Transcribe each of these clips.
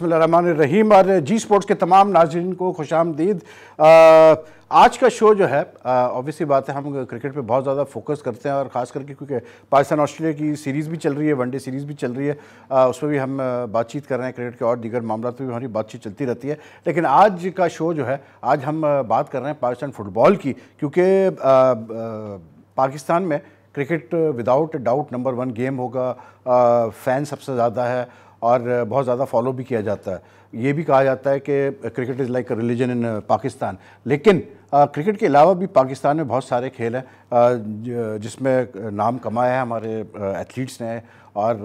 रहीम और जी स्पोर्ट्स के तमाम नाजरन को खुश आमदीद आज का शो जो है ऑब्वियसली बात है हम क्रिकेट पे बहुत ज़्यादा फोकस करते हैं और ख़ास करके क्योंकि पाकिस्तान ऑस्ट्रेलिया की सीरीज़ भी चल रही है वनडे सीरीज़ भी चल रही है आ, उस पर भी हम बातचीत कर रहे हैं क्रिकेट के और दीगर मामला पर भी हमारी बातचीत चलती रहती है लेकिन आज का शो जो है आज हम बात कर रहे हैं पाकिस्तान फुटबॉल की क्योंकि पाकिस्तान में cricket without doubt number one game होगा फ़ैन सबसे ज़्यादा है और बहुत ज़्यादा फॉलो भी किया जाता है ये भी कहा जाता है कि cricket is like religion in Pakistan लेकिन क्रिकेट uh, के अलावा भी पाकिस्तान में बहुत सारे खेल हैं uh, जिसमें uh, नाम कमाया है हमारे एथलीट्स ने और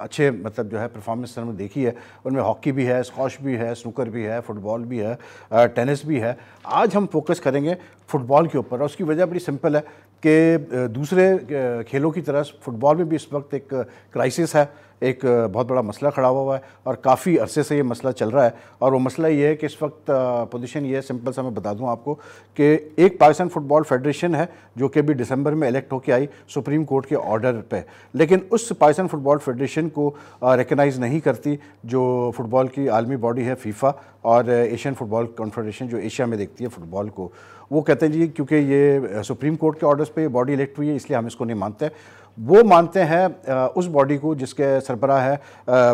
अच्छे मतलब जो है परफॉर्मेंस हमने देखी है उनमें हॉकी भी है स्कॉश भी है स्नूकर भी है फुटबॉल भी है टेनिस भी है आज हम फोकस करेंगे फुटबॉल के ऊपर और उसकी वजह बड़ी सिंपल है कि दूसरे खेलों की तरह फुटबॉल में भी इस वक्त एक क्राइसिस है एक बहुत बड़ा मसला खड़ा हुआ है और काफ़ी अरसे से ये मसला चल रहा है और वो मसला ये है कि इस वक्त पोजीशन ये है सिंपल सा मैं बता दूं आपको कि एक पाकिस्तान फुटबॉल फेडरेशन है जो कि अभी दिसंबर में इलेक्ट होकर आई सुप्रीम कोर्ट के ऑर्डर पे लेकिन उस पाकिस्तान फुटबॉल फेडरेशन को रिकगनाइज़ नहीं करती जो फुटबॉल की आलमी बॉडी है फीफा और एशियन फुटबॉल कॉन्फेडरेशन जो एशिया में देखती है फुटबॉल को वो कहते हैं जी क्योंकि ये सुप्रीम कोर्ट के ऑर्डर्स पे बॉडी इलेक्ट हुई है इसलिए हम इसको नहीं मानते वो मानते हैं उस बॉडी को जिसके सरबरा है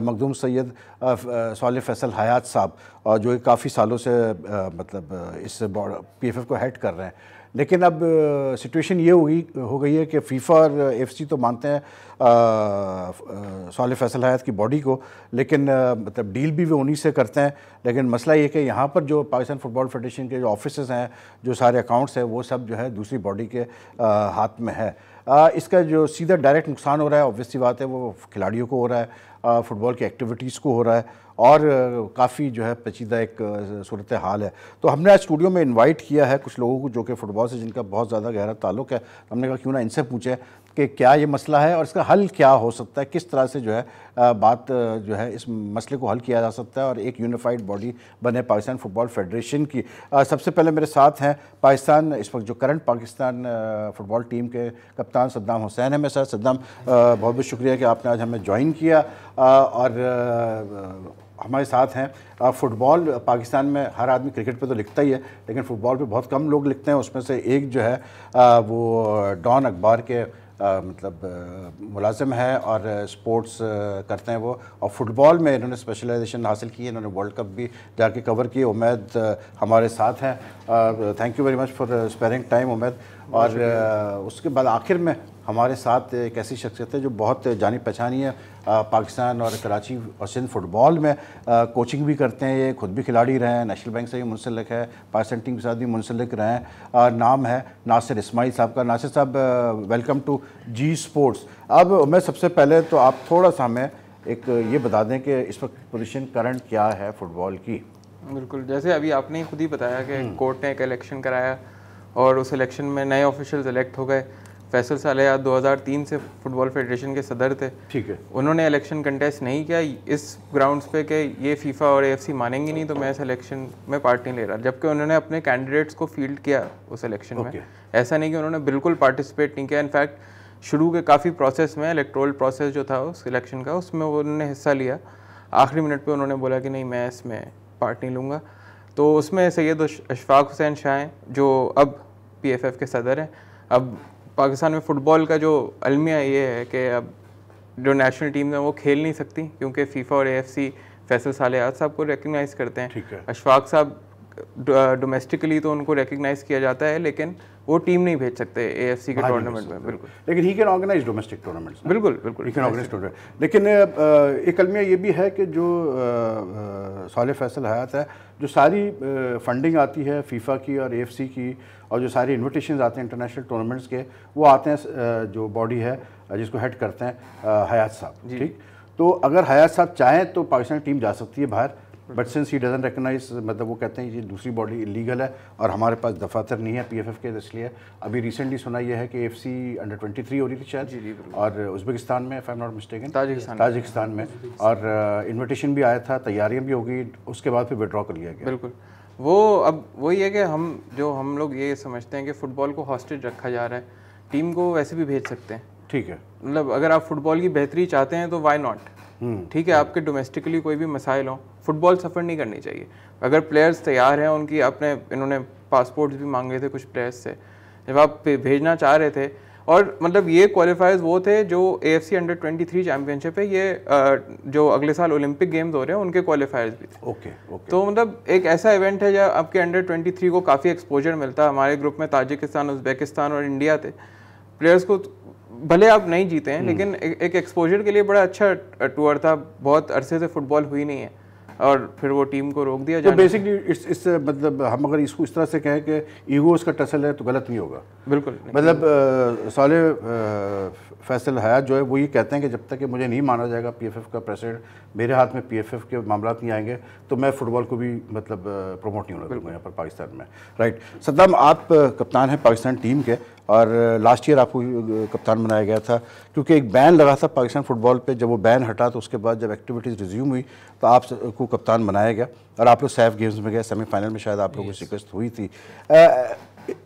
मखदूम सैयद साल फैसल हयात साहब जो काफ़ी सालों से मतलब इस पी एफ एफ को हेड कर रहे हैं लेकिन अब सिचुएशन ये हुई हो गई है कि फीफा और एफ तो मानते हैं साल फैसल हयात की बॉडी को लेकिन मतलब डील भी वो उन्हीं से करते हैं लेकिन मसला ये कि यहाँ पर जो पाकिस्तान फुटबॉल फेडरेशन के जो ऑफिस हैं जो सारे अकाउंट्स हैं वो सब जो है दूसरी बॉडी के आ, हाथ में है आ, इसका जो सीधा डायरेक्ट नुकसान हो रहा है ऑब्वियसली बात है वो खिलाड़ियों को हो रहा है फुटबॉल की एक्टिविटीज़ को हो रहा है और काफ़ी जो है पेचीदा एक सूरत हाल है तो हमने आज स्टूडियो में इनवाइट किया है कुछ लोगों को जो कि फ़ुटबॉल से जिनका बहुत ज़्यादा गहरा ताल्लुक है हमने कहा क्यों ना इनसे पूछे कि क्या ये मसला है और इसका हल क्या हो सकता है किस तरह से जो है बात जो है इस मसले को हल किया जा सकता है और एक यूनिफाइड बॉडी बने पाकिस्तान फुटबॉल फेडरेशन की सबसे पहले मेरे साथ हैं पाकिस्तान इस वक्त जो करंट पाकिस्तान फुटबॉल टीम के कप्तान सद्दाम हुसैन है मेरे साथ सद्दाम बहुत बहुत शुक्रिया कि आपने आज हमें ज्वाइन किया और हमारे साथ हैं फुटबॉल पाकिस्तान में हर आदमी क्रिकेट पे तो लिखता ही है लेकिन फुटबॉल पे बहुत कम लोग लिखते हैं उसमें से एक जो है वो डॉन अखबार के आ, मतलब मुलाजिम है और स्पोर्ट्स करते हैं वो और फुटबॉल में इन्होंने स्पेशलाइजेशन हासिल की है इन्होंने वर्ल्ड कप भी जाके कवर की उमैद हमारे साथ हैं thank you very much for sparing time Umaid और उसके बाद आखिर में हमारे साथ एक ऐसी शख्सियत है जो बहुत जानी पहचानी है पाकिस्तान और कराची और सिंध फुटबॉल में कोचिंग भी करते हैं ये खुद भी खिलाड़ी रहे हैं नेशनल बैंक से भी मुंसलिक है पाकिस्तान टीम के साथ भी मुंसलिक रहे हैं नाम है नासिर इसमाइल साहब का नासिर साहब वेलकम टू जी स्पोर्ट्स अब मैं सबसे पहले तो आप थोड़ा सा हमें एक ये बता दें कि इस वक्त पोजिशन करंट क्या है फुटबॉल की बिल्कुल जैसे अभी आपने खुद ही बताया कि कोर्ट हम्म। ने एक इलेक्शन कराया और उस इलेक्शन में नए ऑफिशियल इलेक्ट हो गए फैसल सालया 2003 से फुटबॉल फेडरेशन के सदर थे ठीक है उन्होंने इलेक्शन कंटेस्ट नहीं किया इस ग्राउंड्स पे कि ये फीफा और एफ मानेंगे नहीं तो मैं इस इलेक्शन में पार्ट नहीं ले रहा जबकि उन्होंने अपने कैंडिडेट्स को फील्ड किया उस इलेक्शन में ऐसा नहीं कि उन्होंने बिल्कुल पार्टिसिपेट नहीं किया इनफैक्ट शुरू के काफ़ी प्रोसेस में इलेक्ट्रोल प्रोसेस जो था उस इलेक्शन का उसमें उन्होंने हिस्सा लिया आखिरी मिनट पर उन्होंने बोला कि नहीं मैं इसमें पार्ट नहीं लूँगा तो उसमें सैयद अशफाक हुसैन शाह जो अब पी के सदर हैं अब पाकिस्तान में फ़ुटबॉल का जो अलमिया ये है कि अब जो नेशनल टीम है वो खेल नहीं सकती क्योंकि फ़ीफा और एएफसी फैसल सालियात साहब को रिकगनाइज़ करते हैं अशफाक साहब डोमेस्टिकली तो उनको रिकगनाइज किया जाता है लेकिन वो टीम नहीं भेज सकते ए एफ सी के टूर्नामेंट में बिल्कुल लेकिन he can organise domestic tournament बिल्कुल बिल्कुल ही कैन ऑर्गेनाइज टूर्नामेंट लेकिन एक अलमिया ये भी है कि जो साल फैसल हयात है जो सारी फंडिंग आती है फीफा की और ए एफ सी की और जो सारी इन्विटेशन आते हैं इंटरनेशनल टूर्नामेंट्स के वो आते हैं जो बॉडी है जिसको हेड करते हैं हयात साहब ठीक तो अगर हयात साहब चाहें तो पाकिस्तान टीम जा सकती है बाहर but since he doesn't recognise मतलब वो कहते हैं ये दूसरी बॉडी इलीगल है और हमारे पास दफातर नहीं है पीएफएफ के इसलिए अभी रिसेंटली सुना यह है कि F C under twenty three हो रही थी शायद और उज्बेकिस्तान में if I'm not mistake Tajikistan में और इन्विटेशन भी आया था तैयारियाँ भी हो गई उसके बाद फिर विड्रॉ कर लिया गया बिल्कुल वो अब वही है कि हम जो हम लोग ये समझते हैं कि फ़ुटबॉल को हॉस्टेज रखा जा रहा है टीम को वैसे भी भेज सकते हैं ठीक है मतलब अगर आप फुटबॉल की बेहतरी चाहते हैं तो वाई नॉट हम्म। ठीक है आपके डोमेस्टिकली कोई भी मसाइल हो फुटबॉल सफ़र नहीं करनी चाहिए अगर प्लेयर्स तैयार हैं उनकी अपने इन्होंने पासपोर्ट्स भी मांगे थे कुछ प्लेयर्स से जब आप भेजना चाह रहे थे और मतलब ये क्वालिफायर्स वो थे जो A F C under twenty three championship है ये जो अगले साल ओलंपिक गेम्स हो रहे हैं उनके क्वालिफायर्स भी थे ओके okay, okay. तो मतलब एक ऐसा इवेंट है जहाँ आपके अंडर ट्वेंटी थ्री को काफ़ी एक्सपोजर मिलता है हमारे ग्रुप में ताजिकिस्तान उज्बेकिस्तान और इंडिया थे प्लेयर्स को तो, भले आप नहीं जीते हैं हम्म। लेकिन एक एक्सपोजर के लिए बड़ा अच्छा टूर था बहुत अरसे से फुटबॉल हुई नहीं है और फिर वो टीम को रोक दिया तो जाए बेसिकली इस, मतलब हम अगर इसको इस तरह से कहें कि ईगो उसका टसल है तो गलत नहीं होगा बिल्कुल मतलब साल फैसल हयात जो है वो ये कहते हैं कि जब तक कि मुझे नहीं माना जाएगा पीएफएफ का प्रेसिडेंट मेरे हाथ में पीएफएफ के मामला नहीं आएंगे तो मैं फुटबॉल को भी मतलब प्रमोट नहीं होने यहाँ पर पाकिस्तान में राइट सद्दाम आप कप्तान हैं पाकिस्तान टीम के और लास्ट ईयर आपको कप्तान बनाया गया था क्योंकि एक बैन लगा था पाकिस्तान फुटबॉल पे जब वो बैन हटा तो उसके बाद जब एक्टिविटीज़ रिज्यूम हुई तो आपको कप्तान बनाया गया और आप लोग सैफ गेम्स में गए सेमीफाइनल में शायद आप लोगों को शिकस्त हुई थी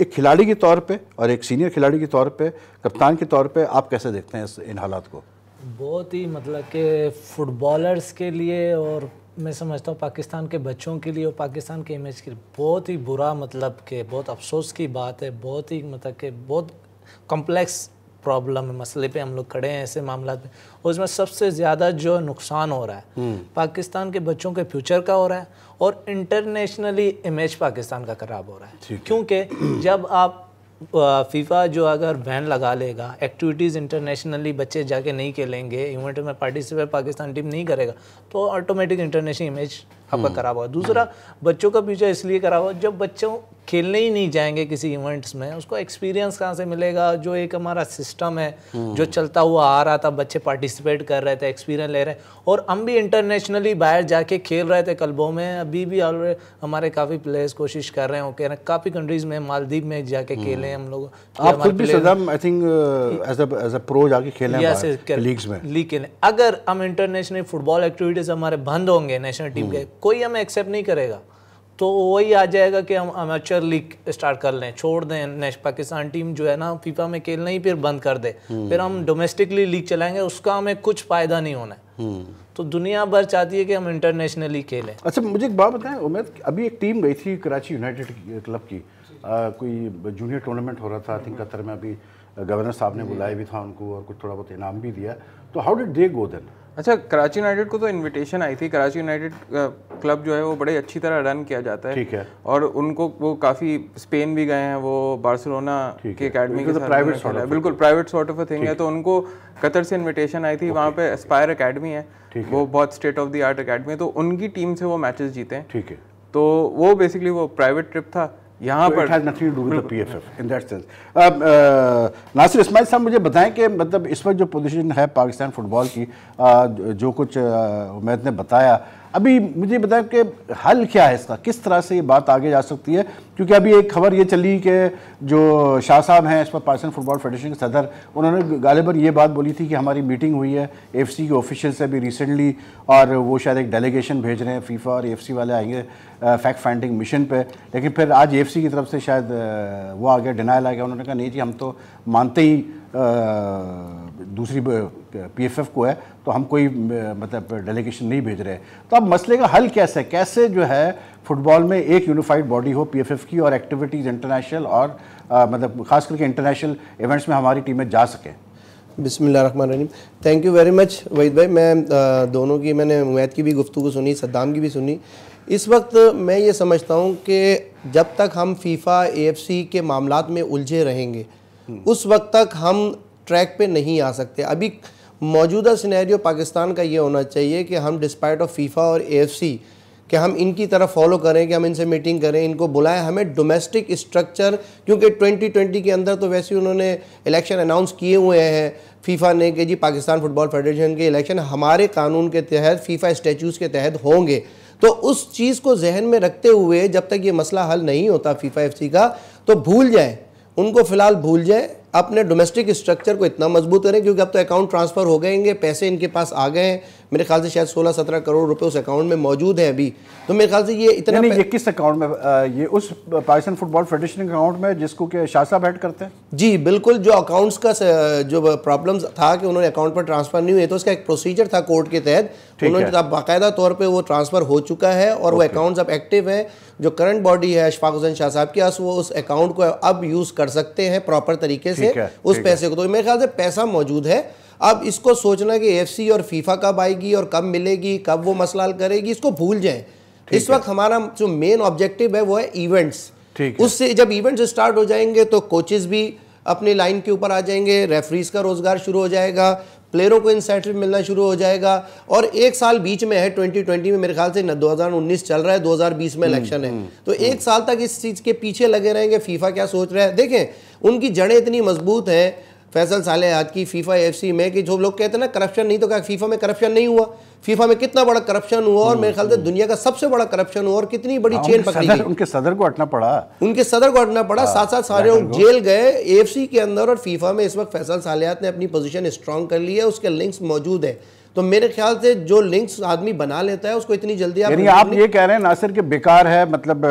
एक खिलाड़ी के तौर पे और एक सीनियर खिलाड़ी के तौर पर कप्तान के तौर पर आप कैसे देखते हैं इस इन हालात को बहुत ही मतलब के फुटबॉलर्स के लिए और मैं समझता हूँ पाकिस्तान के बच्चों के लिए और पाकिस्तान के इमेज के लिए बहुत ही बुरा मतलब के बहुत अफसोस की बात है बहुत ही मतलब के बहुत कॉम्प्लेक्स प्रॉब्लम है मसले पे हम लोग खड़े हैं ऐसे मामला पे और उसमें सबसे ज़्यादा जो नुकसान हो रहा है हम्म। पाकिस्तान के बच्चों के फ्यूचर का हो रहा है और इंटरनेशनली इमेज पाकिस्तान का खराब हो रहा है क्योंकि जब आप फीफा जो अगर बैन लगा लेगा एक्टिविटीज़ इंटरनेशनली बच्चे जाके नहीं खेलेंगे इवेंट में पार्टिसिपेट पाकिस्तान टीम नहीं करेगा तो ऑटोमेटिक इंटरनेशनल इमेज आपका हम्म। करा हुआ दूसरा बच्चों का फ्यूचर इसलिए करा हुआ जब बच्चों खेलने ही नहीं जाएंगे किसी इवेंट्स में उसको एक्सपीरियंस कहाँ से मिलेगा जो एक हमारा सिस्टम है हम्म। जो चलता हुआ आ रहा था बच्चे पार्टिसिपेट कर रहे थे एक्सपीरियंस ले रहे हैं और हम भी इंटरनेशनली बाहर जाके खेल रहे थे क्लबों में अभी भी हमारे काफ़ी प्लेयर्स कोशिश कर रहे हैं ओके काफ़ी कंट्रीज में मालदीव में जाके हम्म। खेले हम लोग आप uh, खेले अगर हम इंटरनेशनल फुटबॉल एक्टिविटीज़ हमारे बंद होंगे नेशनल टीम के कोई हमें एक्सेप्ट नहीं करेगा तो वही आ जाएगा कि हम अमेचर लीग स्टार्ट कर लें छोड़ दें नेक्स्ट पाकिस्तान टीम जो है ना फीफा में खेलना ही फिर बंद कर दे हम्म। फिर हम डोमेस्टिकली लीग चलाएंगे उसका हमें कुछ फ़ायदा नहीं होना है हम्म। तो दुनिया भर चाहती है कि हम इंटरनेशनली खेलें अच्छा मुझे एक बात बताएं उमेद अभी एक टीम गई थी कराची यूनाइटेड क्लब की आ, कोई जूनियर टूर्नामेंट हो रहा था आई थिंक कतर में अभी गवर्नर साहब ने बुलाया भी था उनको और कुछ थोड़ा बहुत इनाम भी दिया तो how did they go then अच्छा कराची यूनाइटेड को तो इनविटेशन आई थी कराची यूनाइटेड क्लब जो है वो बड़े अच्छी तरह रन किया जाता है ठीक है और उनको वो काफ़ी स्पेन भी गए हैं वो बार्सिलोना की अकेडमी के है बिल्कुल private sort of a thing है तो उनको कतर से इनविटेशन आई थी वहाँ पे एस्पायर अकेडमी है वो बहुत state of the art academy है तो उनकी टीम से वो मैचेस जीते हैं ठीक है तो वो बेसिकली वो प्राइवेट ट्रिप था यहाँ तो पर तो नासिर इसमाइल साहब मुझे बताएं कि मतलब इस वक्त जो पोजीशन है पाकिस्तान फुटबॉल की जो कुछ उमैद ने बताया अभी मुझे बताएं कि हल क्या है इसका किस तरह से ये बात आगे जा सकती है क्योंकि अभी एक खबर ये चली कि जो शाह साहब हैं इस पर पाकिस्तान फुटबॉल फेडरेशन के सदर उन्होंने गालिबा ये बात बोली थी कि हमारी मीटिंग हुई है एफ के ऑफिशियल से अभी रिसेंटली और वो शायद एक डेलीगेशन भेज रहे हैं फीफा और एफ वाले आएंगे फैक्ट फाइंडिंग मिशन पर लेकिन फिर आज एफ की तरफ से शायद वो आ गया डिनाइल आ गया उन्होंने कहा नहीं जी हम तो मानते ही दूसरी पीएफएफ को है तो हम कोई मतलब डेलीगेशन नहीं भेज रहे तो अब मसले का हल कैसे है कैसे जो है फुटबॉल में एक यूनिफाइड बॉडी हो पीएफएफ की और एक्टिविटीज़ इंटरनेशनल और आ, मतलब खास करके इंटरनेशनल इवेंट्स में हमारी टीमें जा सकें बिसमीम thank you very much Waheed भाई मैं आ, दोनों की मैंने उमैद की भी गुफ्तु सुनी सद्दाम की भी सुनी इस वक्त मैं ये समझता हूँ कि जब तक हम फीफा एएफसी के मामला में उलझे रहेंगे उस वक्त तक हम ट्रैक पे नहीं आ सकते अभी मौजूदा सिनेरियो पाकिस्तान का ये होना चाहिए कि हम डिस्पाइट ऑफ फीफा और एएफसी कि हम इनकी तरफ फॉलो करें कि हम इनसे मीटिंग करें इनको बुलाएं हमें डोमेस्टिक स्ट्रक्चर क्योंकि 2020 के अंदर तो वैसे उन्होंने इलेक्शन अनाउंस किए हुए हैं फीफा ने कि जी पाकिस्तान फुटबॉल फेडरेशन के इलेक्शन हमारे कानून के तहत फीफा स्टैचूज के तहत होंगे तो उस चीज़ को जहन में रखते हुए जब तक ये मसला हल नहीं होता फीफा एफ का तो भूल जाए उनको फिलहाल भूल जाए अपने डोमेस्टिक स्ट्रक्चर को इतना मजबूत करें क्योंकि अब तो अकाउंट ट्रांसफ़र हो गएंगे पैसे इनके पास आ गए हैं मेरे ख्याल से शायद 16-17 करोड़ रुपए उस अकाउंट में मौजूद हैं अभी तो मेरे ख्याल से ये इतना नहीं, ये किस अकाउंट में आ, ये उस पाकिस्तान फुटबॉल फेडरेशन अकाउंट में जिसको के शाह बैठ करते हैं जी बिल्कुल जो अकाउंट्स का जो प्रॉब्लम था कि उन्होंने अकाउंट पर ट्रांसफ़र नहीं हुए तो उसका एक प्रोसीजर था कोर्ट के तहत उन्होंने तो अब बाकायदा तौर पे वो ट्रांसफ़र हो चुका है और वो अकाउंट्स अब एक्टिव है जो करंट बॉडी है अशफाक हुसैन शाह साहब की वो उस अकाउंट को अब यूज़ कर सकते हैं प्रॉपर तरीके से उस पैसे को तो मेरे ख्याल से पैसा मौजूद है अब इसको सोचना कि सी और फीफा कब आएगी और कब मिलेगी कब वो मसला करेगी इसको भूल जाए इस वक्त हमारा जो मेन ऑब्जेक्टिव है वो है इवेंट्स उससे जब इवेंट्स स्टार्ट हो जाएंगे तो कोचेज भी अपने लाइन के ऊपर आ जाएंगे रेफरीज का रोजगार शुरू हो जाएगा प्लेयरों को इंसेंटिव मिलना शुरू हो जाएगा और एक साल बीच में है 2020 में मेरे ख्याल से 2019 चल रहा है 2020 में इलेक्शन हम्म, है हम्म, तो एक हम्म। साल तक इस चीज़ के पीछे लगे रहेंगे फीफा क्या सोच रहा है देखें उनकी जड़ें इतनी मजबूत हैं फैसल साले आज की फीफा एफ में कि जो लोग कहते हैं ना करप्शन नहीं तो क्या फीफा में करप्शन नहीं हुआ फीफा में कितना बड़ा करप्शन हुआ और मेरे हम्म, ख्याल से हम्म। दुनिया का सबसे बड़ा करप्शन हुआ और कितनी बड़ी हाँ, चेन पकड़ी गई उनके सदर को हटना पड़ा उनके सदर को हटना पड़ा साथ साथ सारे लोग जेल गए एएफसी के अंदर और फीफा में इस वक्त फैसल सालियात ने अपनी पोजीशन स्ट्रांग कर ली है उसके लिंक्स मौजूद है तो मेरे ख्याल से जो लिंक्स आदमी बना लेता है उसको इतनी जल्दी आप आप ये कह रहे हैं ना सिर्फ बेकार है मतलब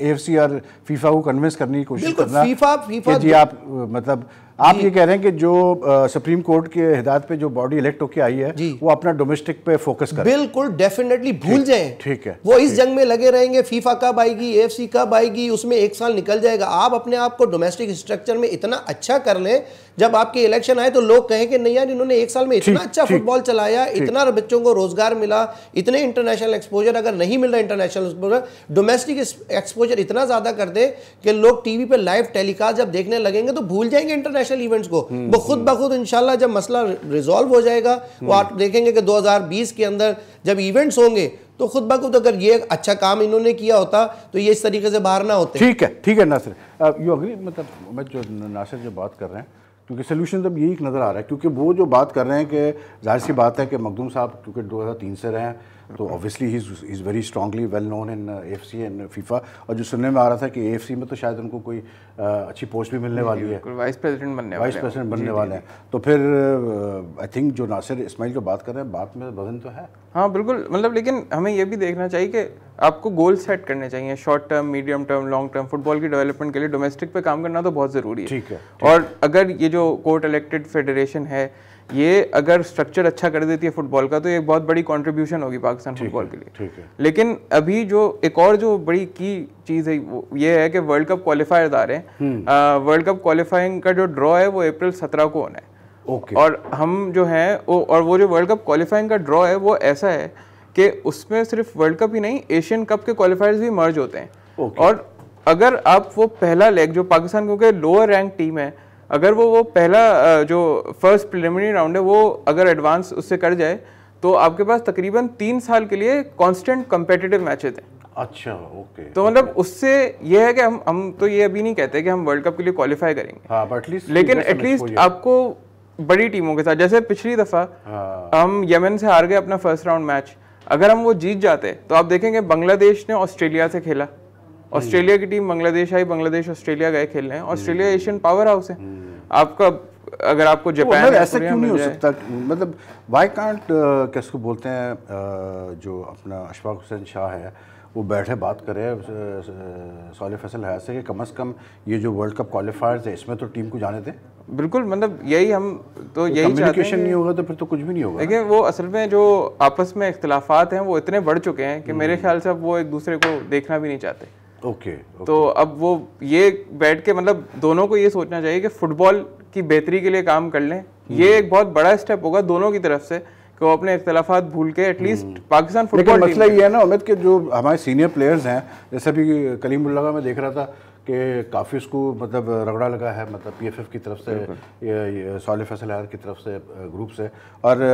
एएफसी और फीफा को कन्विंस करने की कोशिश करना फीफा फीफा जी आप मतलब आप ये कह रहे हैं कि जो आ, सुप्रीम कोर्ट के हिदायत पे जो बॉडी इलेक्ट होके आई है वो अपना डोमेस्टिक पे फोकस करें बिल्कुल डेफिनेटली भूल जाए ठीक है वो इस जंग में लगे रहेंगे फीफा कब आएगी ए कब आएगी उसमें एक साल निकल जाएगा आप अपने आप को डोमेस्टिक स्ट्रक्चर में इतना अच्छा कर लें जब आपके इलेक्शन आए तो लोग कहें कि नहीं यार इन्होंने एक साल में इतना अच्छा फुटबॉल चलाया इतना बच्चों को रोजगार मिला इतने इंटरनेशनल एक्सपोजर अगर नहीं मिल रहा इंटरनेशनल एक्सपोजर डोमेस्टिक एक्सपोजर इतना ज्यादा कर दे कि लोग टीवी पे लाइव टेलीकास्ट जब देखने लगेंगे तो भूल जाएंगे इंटरनेशनल इंटरनेशनल इवेंट्स को वो खुद ब खुद इंशाल्लाह जब मसला रिजॉल्व हो जाएगा वो आप देखेंगे कि 2020 के अंदर जब इवेंट्स होंगे तो खुद ब खुद अगर ये अच्छा काम इन्होंने किया होता तो ये इस तरीके से बाहर ना होते ठीक है ठीक है नासिर यू अग्री मतलब मैं जो नासिर जो बात कर रहे हैं क्योंकि सोल्यूशन अब यही नज़र आ रहा है क्योंकि वो जो बात कर रहे हैं कि जाहिर सी बात है कि मखदूम साहब क्योंकि 2003 से रहे हैं तो obviously is very strongly well known in F C and FIFA और जो सुनने में आ रहा था कि एफ सी में तो शायद उनको कोई uh, अच्छी पोस्ट भी मिलने वाली है वाइस प्रेसिडेंट बनने वाइस प्रेसिडेंट बनने वाले हैं तो फिर आई uh, थिंक जो नासिर इसमाइल जो बात कर रहे हैं बात में वजन तो है हाँ बिल्कुल मतलब लेकिन हमें यह भी देखना चाहिए कि आपको गोल सेट करने चाहिए short term medium term long term football की डेवलपमेंट के लिए डोमेस्टिक पे काम करना तो बहुत ज़रूरी है ठीक है और अगर ये जो कोर्ट इलेक्टेड फेडरेशन है ये अगर स्ट्रक्चर अच्छा कर देती है फुटबॉल का तो ये बहुत बड़ी कॉन्ट्रीब्यूशन होगी पाकिस्तान फुटबॉल के लिए ठीक है लेकिन अभी जो एक और जो बड़ी की चीज़ है वो ये है कि वर्ल्ड कप क्वालिफायर आ रहे हैं वर्ल्ड कप क्वालिफाइंग का जो ड्रॉ है वो अप्रैल सत्रह को होना है ओके और हम जो है वो और वो जो वर्ल्ड कप क्वालिफाइंग का ड्रॉ है वो ऐसा है कि उसमें सिर्फ वर्ल्ड कप ही नहीं एशियन कप के क्वालिफायर्स भी मर्ज होते हैं और अगर आप वो पहला लेग जो पाकिस्तान क्योंकि लोअर रैंक टीम है अगर वो वो पहला जो फर्स्ट प्रिलिमिनरी राउंड है वो अगर एडवांस उससे कर जाए तो आपके पास तकरीबन तीन साल के लिए कांस्टेंट कम्पिटिटिव मैचेज हैं अच्छा ओके तो मतलब उससे ये है कि हम हम तो ये अभी नहीं कहते कि हम वर्ल्ड कप के लिए क्वालिफाई करेंगे हाँ, लेकिन एटलीस्ट आपको बड़ी टीमों के साथ जैसे पिछली दफ़ा हाँ। हम यमन से हार गए अपना फर्स्ट राउंड मैच अगर हम वो जीत जाते तो आप देखेंगे बांग्लादेश ने ऑस्ट्रेलिया से खेला हम्म। ऑस्ट्रेलिया की टीम बांग्लादेश आई बांग्लादेश ऑस्ट्रेलिया गए खेलने हम्म। ऑस्ट्रेलिया एशियन पावर हाउस है हम्म। आपका अगर आपको तो जापान तो मतलब ऐसा क्यों नहीं हो सकता मतलब वाई कांट किसको बोलते हैं uh, जो अपना अशफाक हुसैन शाह है वो बैठे बात करे uh, सोल फैसल हयात से कि कम अज़ कम ये जो वर्ल्ड कप क्वालिफायर्स है इसमें तो टीम को जाने दें बिल्कुल मतलब यही हम तो, तो यही कम्युनिकेशन नहीं होगा तो फिर तो कुछ भी नहीं होगा लेकिन वो असल में जो आपस में इख्तलाफात हैं वो इतने बढ़ चुके हैं कि मेरे ख्याल से अब वो एक दूसरे को देखना भी नहीं चाहते ओके तो अब वो ये बैठ के मतलब दोनों को ये सोचना चाहिए कि फुटबॉल की बेहतरी के लिए काम कर लें ये hmm. एक बहुत बड़ा स्टेप होगा दोनों की तरफ से कि वो अपने इख्तलाफा भूल के एटलीस्ट hmm. पाकिस्तान फुटबॉल मसला ये है ना अमित के जो हमारे सीनियर प्लेयर्स हैं जैसे अभी कलीमुल्ला का मैं देख रहा था कि काफ़ी उसको मतलब रगड़ा लगा है मतलब पीएफएफ की तरफ से साल फैसल की तरफ से ग्रुप से और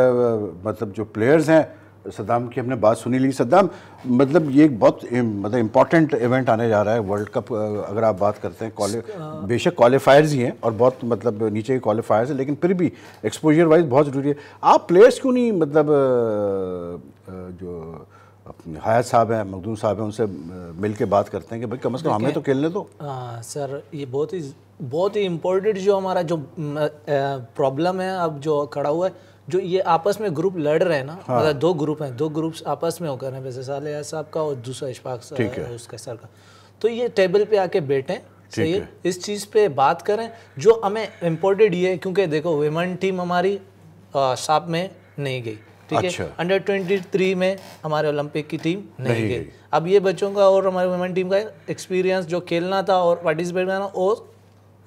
मतलब जो प्लेयर्स हैं सद्दाम की हमने बात सुनी ली सद्दाम मतलब ये एक बहुत मतलब इम्पॉर्टेंट इवेंट आने जा रहा है वर्ल्ड कप अगर आप बात करते हैं बेशक क्वालिफायर्स ही हैं और बहुत मतलब नीचे के क्वालिफायर्स हैं लेकिन फिर भी एक्सपोजर वाइज बहुत ज़रूरी है आप प्लेयर्स क्यों नहीं मतलब जो हयात साहब हैं मखदूम साहब हैं उनसे मिल के बात करते हैं कि भाई कम अज़ कम हमें तो खेलने दो सर ये बहुत ही बहुत ही इम्पोर्टेंट जो हमारा जो प्रॉब्लम है अब जो खड़ा हुआ है जो ये आपस में ग्रुप लड़ रहे हैं ना हाँ। मतलब दो ग्रुप हैं दो ग्रुप्स आपस में होकर हैं वैसे साले साहब का और दूसरा इशफाक साहब उसका सर का तो ये टेबल पे आके बैठें सही है इस चीज़ पे बात करें जो हमें इम्पोर्टेड ये है क्योंकि देखो वेमन टीम हमारी साफ में नहीं गई ठीक है अंडर ट्वेंटी थ्री में हमारे ओलंपिक की टीम नहीं, नहीं गई अब ये बच्चों का और हमारे वेमन टीम का एक्सपीरियंस जो खेलना था और पार्टिसिपेट करना और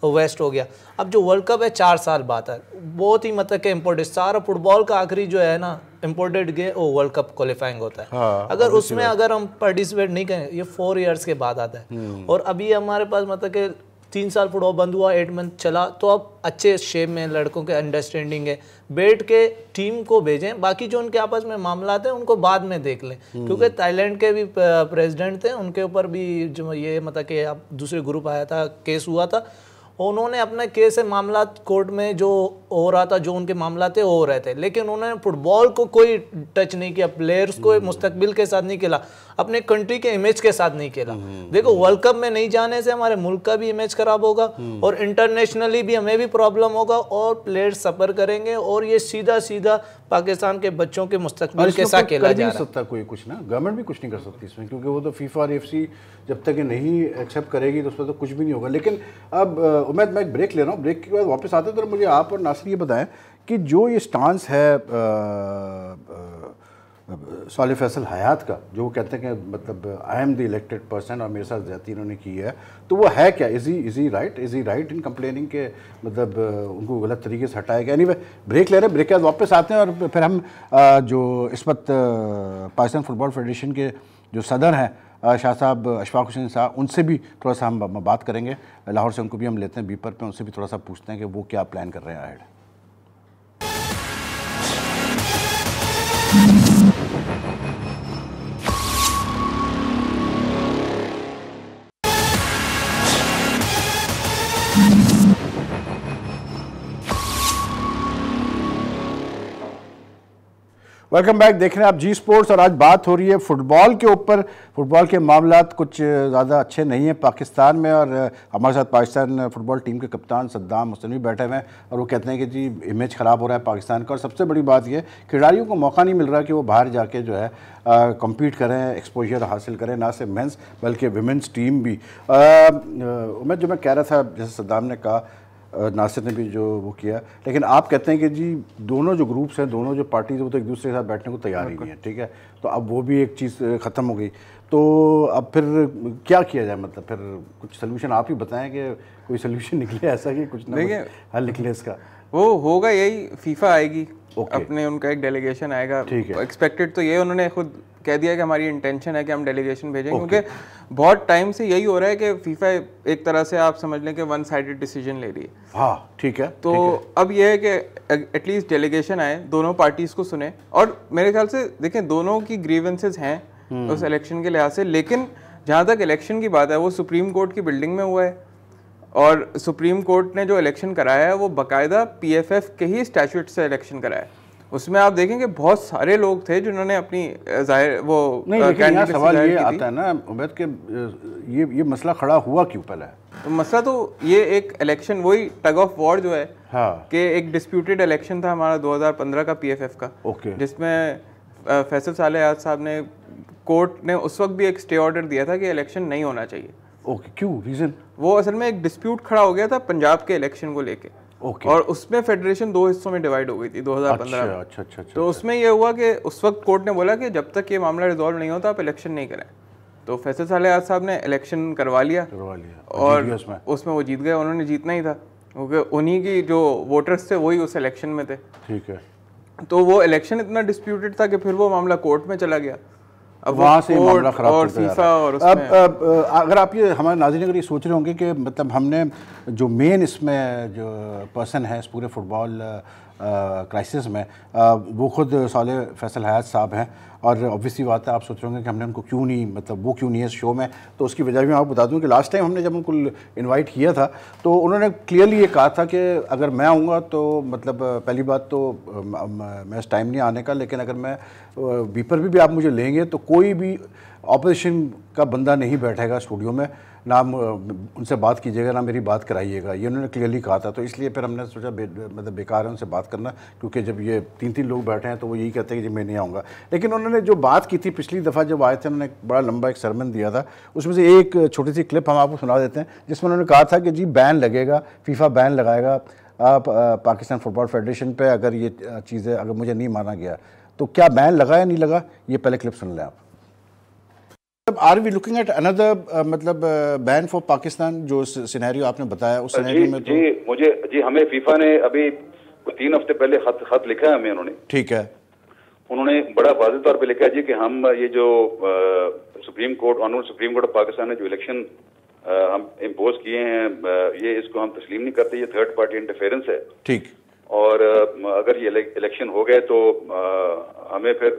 वेस्ट हो गया अब जो वर्ल्ड कप है चार साल बाद है बहुत ही मतलब के इम्पोर्टेंट सारा फुटबॉल का आखिरी जो है ना इम्पोर्टेड गेम वो वर्ल्ड कप क्वालिफाइंग होता है हाँ, अगर उसमें अगर हम पार्टिसिपेट नहीं करें ये फोर ईयर्स के बाद आता है हम्म। और अभी हमारे पास मतलब के तीन साल फुटबॉल बंद हुआ एट मंथ चला तो अब अच्छे शेप में लड़कों के अंडरस्टैंडिंग है बैठ के टीम को भेजें बाकी जो उनके आपस में मामला थे उनको बाद में देख लें हम्म। क्योंकि थाईलैंड के भी प्रेसिडेंट थे उनके ऊपर भी जो ये मतलब कि आप दूसरे ग्रुप आया था केस हुआ था उन्होंने अपने केस मामला कोर्ट में जो हो रहा था जो उनके मामला थे हो रहे थे लेकिन उन्होंने फुटबॉल को कोई टच नहीं किया प्लेयर्स को हम्म। मुस्तकबिल के साथ नहीं खेला अपने कंट्री के इमेज के साथ नहीं खेला हम्म। देखो वर्ल्ड कप में नहीं जाने से हमारे मुल्क का भी इमेज खराब होगा हम्म। और इंटरनेशनली भी हमें भी प्रॉब्लम होगा और प्लेयर्स सफर करेंगे और ये सीधा सीधा पाकिस्तान के बच्चों के मुस्तकबिल के साथ खेला जा सकता कोई कुछ ना गवर्नमेंट भी कुछ नहीं कर सकती इसमें क्योंकि वो तो फीफा और एफ जब तक नहीं एक्सेप्ट करेगी तो उस पर तो कुछ भी नहीं होगा लेकिन अब उमेद मैं एक ब्रेक ले रहा हूँ ब्रेक के बाद वापस आते तो मुझे आप और सरासर ये बताएं कि जो ये स्टांस है साल फैसल हयात का जो वो कहते हैं कि मतलब I am the elected person और मेरे साथ ज़्यादा इन्होंने की है तो वो है क्या easy easy right easy right in complaining के मतलब उनको गलत तरीके से हटाया गया एनी वे ब्रेक ले रहे हैं ब्रेक के बाद वापस आते हैं और फिर हम जो इस वक्त पाकिस्तान फुटबॉल फेडरेशन के जो सदर हैं शाह साहब अशफाक हुसैन साहब उनसे भी थोड़ा सा हम बात करेंगे लाहौर से उनको भी हम लेते हैं बीपर पे उनसे भी थोड़ा सा पूछते हैं कि वो क्या प्लान कर रहे हैं अहेड वेलकम बैक देख रहे हैं आप जी स्पोर्ट्स और आज बात हो रही है फुटबॉल के ऊपर फुटबॉल के मामला कुछ ज़्यादा अच्छे नहीं हैं पाकिस्तान में और हमारे साथ पाकिस्तान फुटबॉल टीम के कप्तान सद्दाम हुसैन भी बैठे हुए हैं और वो कहते हैं कि जी इमेज ख़राब हो रहा है पाकिस्तान का और सबसे बड़ी बात यह खिलाड़ियों को मौका नहीं मिल रहा कि वो बाहर जाके जो है कम्पीट करें एक्सपोजर हासिल करें ना सिर्फ मैंस बल्कि वमेंस टीम भी उमेद जो मैं कह रहा था जैसे सद्दाम ने कहा नासिर ने भी जो वो किया लेकिन आप कहते हैं कि जी दोनों जो ग्रुप्स हैं दोनों जो पार्टीज वो तो एक दूसरे के साथ बैठने को तैयार ही नहीं है ठीक है तो अब वो भी एक चीज़ ख़त्म हो गई तो अब फिर क्या किया जाए मतलब फिर कुछ सोल्यूशन आप ही बताएं कि कोई सोल्यूशन निकले ऐसा कि कुछ ना है हल निकले इसका वो होगा यही फीफा आएगी अपने उनका एक डेलीगेशन आएगा ठीक है एक्सपेक्टेड तो ये उन्होंने खुद कह दिया कि हमारी इंटेंशन है कि हम डेलीगेशन भेजें okay. क्योंकि बहुत टाइम से यही हो रहा है कि फीफा एक तरह से आप समझ लें कि वन साइडेड डिसीजन ले रही है हाँ ठीक है तो है। अब यह है कि एटलीस्ट डेलीगेशन आए दोनों पार्टीज को सुने और मेरे ख्याल से देखें दोनों की ग्रीवेंसेज हैं हम्म। उस इलेक्शन के लिहाज से लेकिन जहाँ तक इलेक्शन की बात है वो सुप्रीम कोर्ट की बिल्डिंग में हुआ है और सुप्रीम कोर्ट ने जो इलेक्शन कराया है वो बाकायदा पीएफएफ के ही स्टैचूट से इलेक्शन कराया है उसमें आप देखेंगे बहुत सारे लोग थे जिन्होंने अपनी जाहिर वो नहीं आ, सवाल ये आता है ना उबैद के ये ये मसला खड़ा हुआ क्यों पहले तो मसला तो ये एक इलेक्शन वही टग ऑफ वॉर जो है हाँ। कि एक डिस्प्यूटेड इलेक्शन था हमारा 2015 का पीएफएफ का ओके जिसमें फैसल सालेयाद साहब ने कोर्ट ने उस वक्त भी एक स्टे ऑर्डर दिया था कि इलेक्शन नहीं होना चाहिए ओके क्यों रीज़न वो असल में एक डिस्प्यूट खड़ा हो गया था पंजाब के इलेक्शन को लेकर okay. और उसमें फेडरेशन दो हिस्सों में डिवाइड हो गई थी 2015 अच्छा, में अच्छा, अच्छा, अच्छा, तो अच्छा। उसमें यह हुआ कि उस वक्त कोर्ट ने बोला कि जब तक ये मामला रिजॉल्व नहीं होता आप इलेक्शन नहीं करें तो फैसल साले साहब ने इलेक्शन करवा लिया करवा लिया और उसमें उसमें वो जीत गए उन्होंने जीतना ही था क्योंकि उन्हीं की जो वोटर्स थे वही उस इलेक्शन में थे ठीक है तो वो इलेक्शन इतना डिस्प्यूटेड था कि फिर वो मामला कोर्ट में चला गया अब वहाँ से मामला खराब और और अब, अब अगर आप ये हमारे नाजिन अगर ये सोच रहे होंगे कि मतलब हमने जो मेन इसमें जो पर्सन है इस पूरे फुटबॉल क्राइसिस में वो ख़ुद साले फैसल हयात साहब हैं और ऑब्वियसली बात है आप सोच रहे होंगे कि हमने उनको क्यों नहीं मतलब वो क्यों नहीं है शो में तो उसकी वजह भी मैं आपको बता दूं कि लास्ट टाइम हमने जब उनको इनवाइट किया था तो उन्होंने क्लियरली ये कहा था कि अगर मैं आऊँगा तो मतलब पहली बात तो मैं टाइम नहीं आने का लेकिन अगर मैं बीपर भी, भी आप मुझे लेंगे तो कोई भी ऑपोजिशन का बंदा नहीं बैठेगा स्टूडियो में ना उनसे बात कीजिएगा ना मेरी बात कराइएगा ये उन्होंने क्लियरली कहा था तो इसलिए फिर हमने सोचा बे, मतलब बेकार है उनसे बात करना क्योंकि जब ये तीन तीन लोग बैठे हैं तो वो यही कहते हैं कि जी मैं नहीं आऊँगा लेकिन उन्होंने जो बात की थी पिछली दफ़ा जब आए थे उन्होंने बड़ा लंबा एक सरमन दिया था उसमें से एक छोटी सी क्लिप हम आपको सुना देते हैं जिसमें उन्होंने कहा था कि जी बैन लगेगा फीफा बैन लगाएगा आप पाकिस्तान फुटबॉल फेडरेशन पर अगर ये चीज़ें अगर मुझे नहीं माना गया तो क्या बैन लगा या नहीं लगा ये पहले क्लिप सुन लें आप are we looking at another मतलब बैन फॉर पाकिस्तान जो सिनेरियो आपने बताया उस सिनेरियो में तो जी मुझे जी हमें फीफा ने अभी तीन हफ्ते पहले खत खत लिखा है हमें उन्होंने ठीक है उन्होंने बड़ा वाजे तौर पे लिखा है जी कि हम ये जो आ, supreme court honour supreme court of Pakistan ने जो इलेक्शन uh, हम इम्पोज किए हैं uh, ये इसको हम तस्लीम नहीं करते ये थर्ड पार्टी इंटरफेरेंस है ठीक और uh, अगर ये इलेक्शन हो गए तो आ, हमें फिर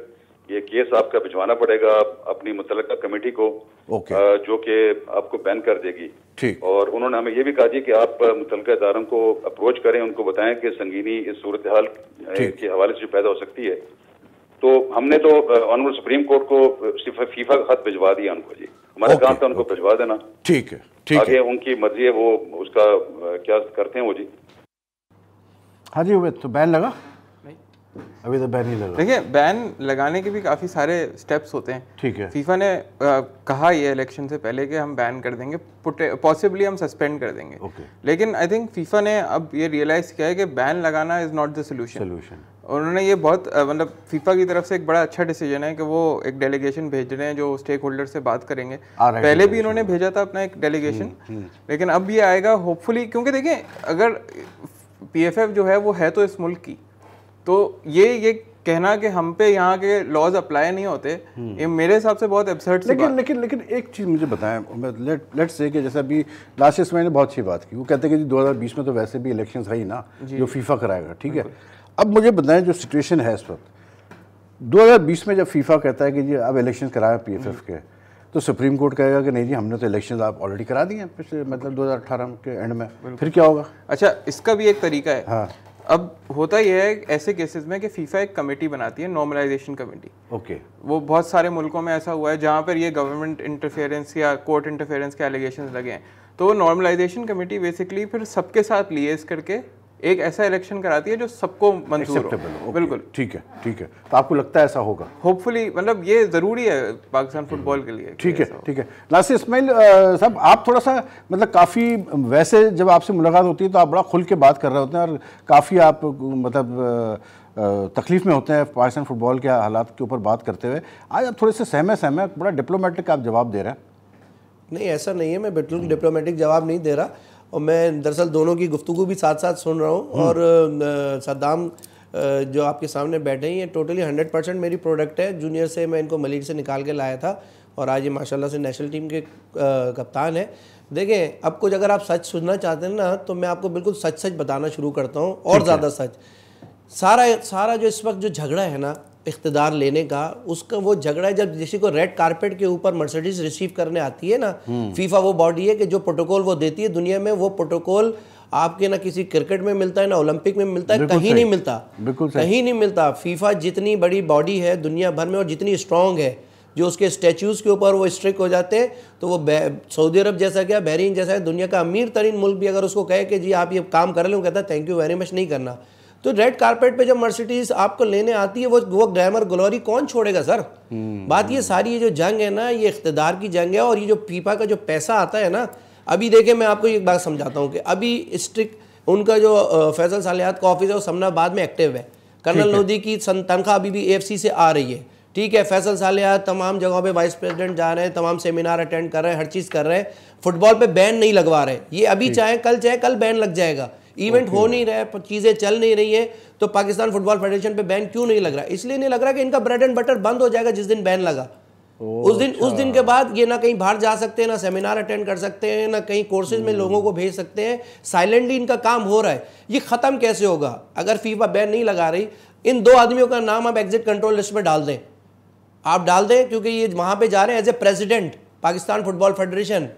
ये केस आपका भिजवाना पड़ेगा अपनी मुतल कमेटी को okay. जो कि आपको बैन कर देगी ठीक और उन्होंने हमें ये भी कहा कि आप मुतल इदारों को अप्रोच करें उनको बताएं कि संगीनी इस सूरत हाल के हवाले से जो पैदा हो सकती है तो हमने तो ऑनरेबल सुप्रीम कोर्ट को फीफा का खत भिजवा दिया उनको जी हमारे काम था उनको भिजवा देना ठीक है ठीक आगे है। उनकी मर्जी है वो उसका क्या करते हैं वो जी हाँ जी तो बैन लगा अभी तो बैन ही लगा देखिए बैन लगाने के भी काफ़ी सारे स्टेप्स होते हैं ठीक है फीफा ने आ, कहा ये इलेक्शन से पहले कि हम बैन कर देंगे पॉसिबली हम सस्पेंड कर देंगे okay. लेकिन आई थिंक फीफा ने अब ये रियलाइज़ किया है कि बैन लगाना is not the solution solution उन्होंने ये बहुत मतलब फीफा की तरफ से एक बड़ा अच्छा डिसीजन है कि वो एक डेलीगेशन भेज रहे हैं जो स्टेक होल्डर से बात करेंगे पहले भी इन्होंने भेजा था अपना एक डेलीगेशन हम्म, हम्म। लेकिन अब ये आएगा होपफुली क्योंकि देखिए अगर पीएफएफ जो है वो है तो इस मुल्क की तो ये ये कहना कि हम पे यहाँ के लॉज अप्लाई नहीं होते हम्म। ये मेरे हिसाब से बहुत एब्सर्ड लेकिन लेकिन लेकिन एक चीज़ मुझे बताएं लेट लेट से कि जैसे अभी लास्ट ईयर मैंने बहुत अच्छी बात की वो कहते हैं कि दो हज़ार बीस में तो वैसे भी इलेक्शन है ही ना जो फीफा कराएगा ठीक है अब मुझे बताएं जो सिचुएशन है इस वक्त 2020 में जब फीफा कहता है कि जी अब इलेक्शन कराएं एफ हम्म। के तो सुप्रीम कोर्ट कहेगा कि नहीं जी हमने तो इलेक्शन आप ऑलरेडी करा दिए हैं पिछले मतलब 2018 के एंड में फिर क्या होगा अच्छा इसका भी एक तरीका है हाँ अब होता यह है ऐसे केसेस में कि फीफा एक कमेटी बनाती है नॉर्मलाइजेशन कमेटी ओके वो बहुत सारे मुल्कों में ऐसा हुआ है जहाँ पर ये गवर्नमेंट इंटरफेरेंस या कोर्ट इंटरफेरेंस के एलिगेशन लगे हैं तो वो नॉर्मलाइजेशन कमेटी बेसिकली फिर सबके साथ लिए करके एक ऐसा इलेक्शन कराती है जो सबको मंजूर हो बिल्कुल ठीक है ठीक है तो आपको लगता है ऐसा होगा होपफुली मतलब ये ज़रूरी है पाकिस्तान फुटबॉल के लिए ठीक है ठीक है नासिर इसमाइल साहब आप थोड़ा सा मतलब काफ़ी वैसे जब आपसे मुलाकात होती है तो आप बड़ा खुल के बात कर रहे होते हैं और काफ़ी आप मतलब तकलीफ़ में होते हैं पाकिस्तान फुटबॉल के हालात के ऊपर बात करते हुए आज आप थोड़े से सहमे सहमे बड़ा डिप्लोमेटिक आप जवाब दे रहे हैं नहीं ऐसा नहीं है मैं बिल्कुल डिप्लोमेटिक जवाब नहीं दे रहा और मैं दरअसल दोनों की गुफ्तु भी साथ साथ सुन रहा हूँ हम्म। और सद्दाम जो आपके सामने बैठे हैं ये टोटली हंड्रेड परसेंट मेरी प्रोडक्ट है जूनियर से मैं इनको मलिक से निकाल के लाया था और आज ये माशाल्लाह से नेशनल टीम के कप्तान है देखें अब कुछ अगर आप सच सुनना चाहते हैं ना तो मैं आपको बिल्कुल सच सच बताना शुरू करता हूँ और ज़्यादा सच सारा सारा जो इस वक्त जो झगड़ा है ना इकतदार लेने का उसका वो झगड़ा है जब जैसे को रेड कारपेट के ऊपर मर्सिडीज रिसीव करने आती है ना फीफा हम्म। वो बॉडी है कि जो प्रोटोकॉल वो देती है दुनिया में वो प्रोटोकॉल आपके ना किसी क्रिकेट में मिलता है ना ओलंपिक में मिलता है कहीं नहीं मिलता कहीं नहीं मिलता फीफा जितनी बड़ी बॉडी है दुनिया भर में और जितनी स्ट्रांग है जो उसके स्टैचूज़ के ऊपर वो स्ट्रिक हो जाते हैं तो वो सऊदी अरब जैसा क्या बहरीन जैसा है दुनिया का अमीर तरीन मुल्क भी अगर उसको कहे कि जी आप ये काम कर लें कहता है थैंक यू वेरी मच नहीं करना तो रेड कारपेट पे जब मर्सिडीज आपको लेने आती है वो वो ग्लैमर ग्लोरी कौन छोड़ेगा सर हम्म। बात ये सारी ये जो जंग है ना ये इकतदार की जंग है और ये जो पीपा का जो पैसा आता है ना अभी देखे मैं आपको एक बात समझाता हूँ कि अभी स्ट्रिक उनका जो फैसल सालियात का ऑफिस है वो समनाबाद में एक्टिव है कर्नल लोधी की तनख्वाह अभी भी एफ से आ रही है ठीक है फैसल सालियात तमाम जगहों पे वाइस प्रेसिडेंट जा रहे हैं तमाम सेमिनार अटेंड कर रहे हैं हर चीज़ कर रहे हैं फुटबॉल पे बैन नहीं लगवा रहे ये अभी चाहे कल चाहे कल बैन लग जाएगा इवेंट हो नहीं रहा है चीज़ें चल नहीं रही है तो पाकिस्तान फुटबॉल फेडरेशन पे बैन क्यों नहीं लग रहा इसलिए नहीं लग रहा कि इनका ब्रेड एंड बटर बंद हो जाएगा जिस दिन बैन लगा उस दिन उस दिन के बाद अच्छा। ये ना कहीं बाहर जा सकते हैं ना सेमिनार अटेंड कर सकते हैं ना कहीं कोर्सेज में लोगों को भेज सकते हैं साइलेंटली इनका काम हो रहा है ये ख़त्म कैसे होगा अगर फीफा बैन नहीं लगा रही इन दो आदमियों का नाम आप एग्जिट कंट्रोल लिस्ट में डाल दें आप डाल दें क्योंकि ये वहां पे जा रहे हैं as a president Pakistan football federation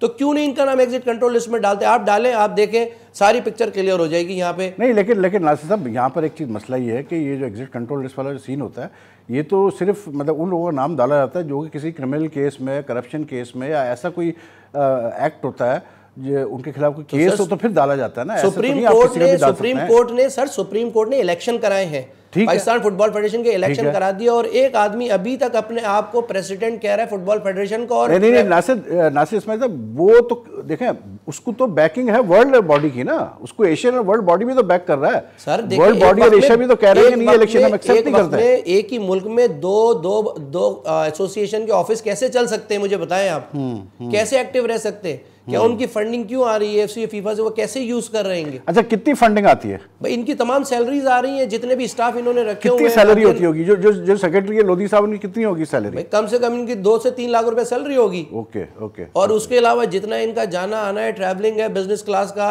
तो क्यों नहीं इनका नाम एग्जिट कंट्रोल लिस्ट में डालते आप डालें आप देखें सारी पिक्चर क्लियर हो जाएगी यहाँ पे नहीं लेकिन लेकिन नासिर साहब यहाँ पर एक चीज़ मसला ये है कि ये जो एग्जिट कंट्रोल लिस्ट वाला जो सीन होता है ये तो सिर्फ मतलब उन लोगों का नाम डाला जाता है जो कि किसी क्रिमिनल केस में करप्शन केस में या ऐसा कोई एक्ट होता है ये उनके खिलाफ कोई केस तो हो तो फिर डाला जाता है ना सुप्रीम तो कोर्ट ने सुप्रीम कोर्ट ने सर सुप्रीम कोर्ट ने इलेक्शन कराए हैं पाकिस्तान फुटबॉल फेडरेशन के इलेक्शन करा दिया और एक आदमी अभी तक अपने आप को प्रेसिडेंट कह रहा है फुटबॉल फेडरेशन को और नहीं नहीं नासिर नासिर इसमें वो तो देखें उसको तो बैकिंग है वर्ल्ड बॉडी की ना उसको एशियन और वर्ल्ड बॉडी भी तो बैक कर रहा है सर वर्ल्ड बॉडी और एशिया भी तो कह रहे हैं ये इलेक्शन हम एक्सेप्ट नहीं करते एक ही मुल्क में दो दो दो एसोसिएशन के ऑफिस कैसे चल सकते हैं मुझे बताएं आप हम्म, हम्म। कैसे एक्टिव रह सकते हैं क्या उनकी फंडिंग क्यों आ रही है एफ फीफा से वो कैसे यूज कर रहे हैं अच्छा कितनी फंडिंग आती है भाई इनकी तमाम सैलरीज आ रही है जितने भी स्टाफ इन्होंने रखे हुए सैलरी होती होगी जो जो जो सेक्रेटरी है लोधी साहब उनकी कितनी होगी सैलरी कम से कम इनकी दो से तीन लाख रुपए सैलरी होगी ओके ओके और उसके अलावा जितना इनका जाना आना है ट्रेवलिंग है बिजनेस क्लास का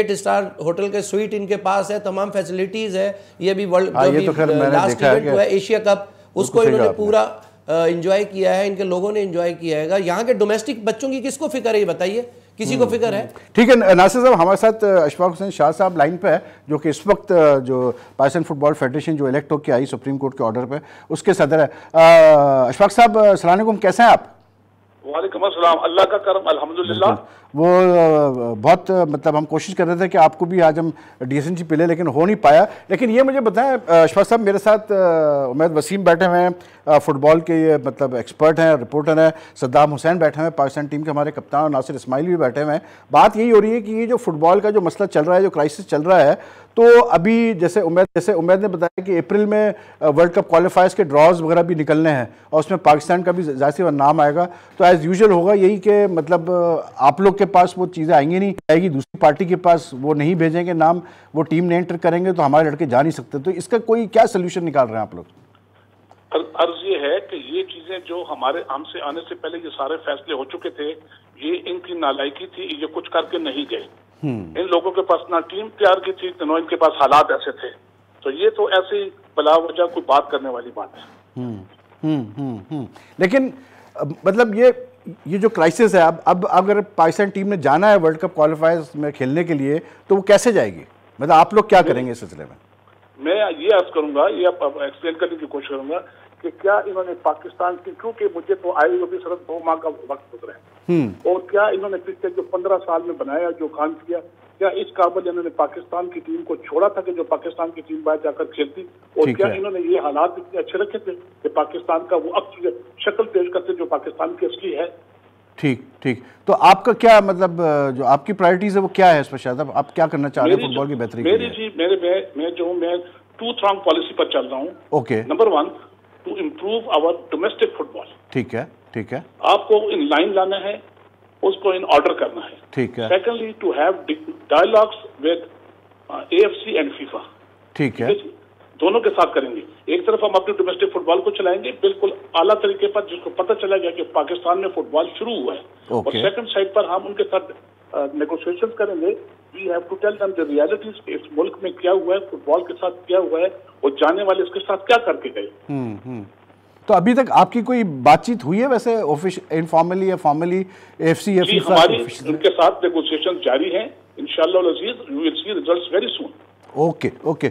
एट स्टार होटल के स्वीट इनके पास है तमाम फैसिलिटीज है ये भी वर्ल्ड एशिया कप उसको इन्होंने पूरा इन्जॉय किया है इनके लोगों ने इन्जॉय किया है यहाँ के डोमेस्टिक बच्चों की किसको फिक्र है बताइए किसी को हम्म, फिक्र है हम्म। ठीक है नासिर साहब हमारे साथ अशफाक हुसैन शाह साहब लाइन पे है जो कि इस वक्त जो पाकिस्तान फुटबॉल फेडरेशन जो इलेक्ट होकर आई सुप्रीम कोर्ट के ऑर्डर पे उसके सदर है अशफाक साहब सलामकुम कैसे हैं आप वालेकुम अस्सलाम अल्लाह का करम अल्हम्दुलिल्लाह वो बहुत मतलब हम कोशिश कर रहे थे कि आपको भी आज हम डी एस एन जी पिले लेकिन हो नहीं पाया लेकिन ये मुझे बताएं अशफाक साहब मेरे साथ उमैद वसीम बैठे हुए हैं फुटबॉल के ये मतलब एक्सपर्ट हैं रिपोर्टर हैं सद्दाम हुसैन बैठे हुए हैं पाकिस्तान टीम के हमारे कप्तान और नासिर इस्माइल भी बैठे हुए हैं बात यही हो रही है कि ये जो फुटबॉल का जो मसला चल रहा है जो क्राइसिस चल रहा है तो अभी जैसे उमैद जैसे उमैद ने बताया कि अप्रैल में वर्ल्ड कप क्वालिफायर्स के ड्रॉज वगैरह भी निकलने हैं और उसमें पाकिस्तान का भी जैसे नाम आएगा तो एज़ यूजल होगा यही कि मतलब आप लोग के पास वो चीज़ें आएंगी नहीं आएगी दूसरी पार्टी के पास वो नहीं भेजेंगे नाम वो टीम ने एंटर करेंगे तो हमारे लड़के जा नहीं सकते तो इसका कोई क्या सोल्यूशन निकाल रहे हैं आप लोग अर्ज ये है कि ये चीजें जो हमारे आम से आने से पहले ये सारे फैसले हो चुके थे ये इनकी नालायकी थी ये कुछ करके नहीं गए हम्म। इन लोगों के पास ना टीम तैयार की थी तो ना इनके पास हालात ऐसे थे तो ये तो ऐसे बला वजह कोई बात करने वाली बात है हम्म हम्म हम्म, हम्म। लेकिन मतलब ये ये जो क्राइसिस है अब अब अगर पाकिस्तान टीम ने जाना है वर्ल्ड कप क्वालिफायर्स में खेलने के लिए तो वो कैसे जाएगी मतलब आप लोग क्या करेंगे इस सिलसिले में मैं ये अर्ज करूंगा ये एक्सप्लेन करने की कोशिश करूंगा कि क्या इन्होंने पाकिस्तान की क्योंकि मुझे तो आए हुए भी सिर्फ दो माह का वक्त गुजरा है हम्म। और क्या इन्होंने पिछले जो पंद्रह साल में बनाया जो काम किया क्या इस काबल इन्होंने पाकिस्तान की टीम को छोड़ा था कि जो पाकिस्तान की टीम बाहर जाकर खेलती और क्या इन्होंने ये हालात इतने अच्छे रखे थे कि पाकिस्तान का वो अक्स शक्ल पेश करते जो पाकिस्तान की असली है ठीक ठीक तो आपका क्या मतलब जो आपकी प्रायोरिटीज है वो क्या है इस यादव आप क्या करना चाह रहे हैं फुटबॉल की बेहतरी मेरी जी मेरे मैं मैं जो हूँ मैं टू थ्रॉन्ग पॉलिसी पर चल रहा हूँ okay number one to improve our domestic football ठीक है ठीक है आपको इन लाइन लाना है उसको इन ऑर्डर करना है ठीक है secondly to have dialogues with A F C and FIFA ठीक है दोनों के साथ करेंगे एक तरफ हम अपने डोमेस्टिक फुटबॉल को चलाएंगे बिल्कुल आला तरीके पर जिसको पता चला गया कि पाकिस्तान में फुटबॉल शुरू हुआ है okay. और सेकंड साइड पर हम उनके साथ नेगोशिएशन करेंगे we have to tell them the realities इस मुल्क में क्या हुआ है फुटबॉल के साथ क्या हुआ है और जाने वाले इसके साथ क्या करके गए हम्म, हम्म। तो अभी तक आपकी कोई बातचीत हुई है वैसे इनफॉर्मली या फॉर्मली एफ सी एफ हमारी उनके साथ नेगोशिएशन जारी है इनशालाजीज you will see result very soon okay okay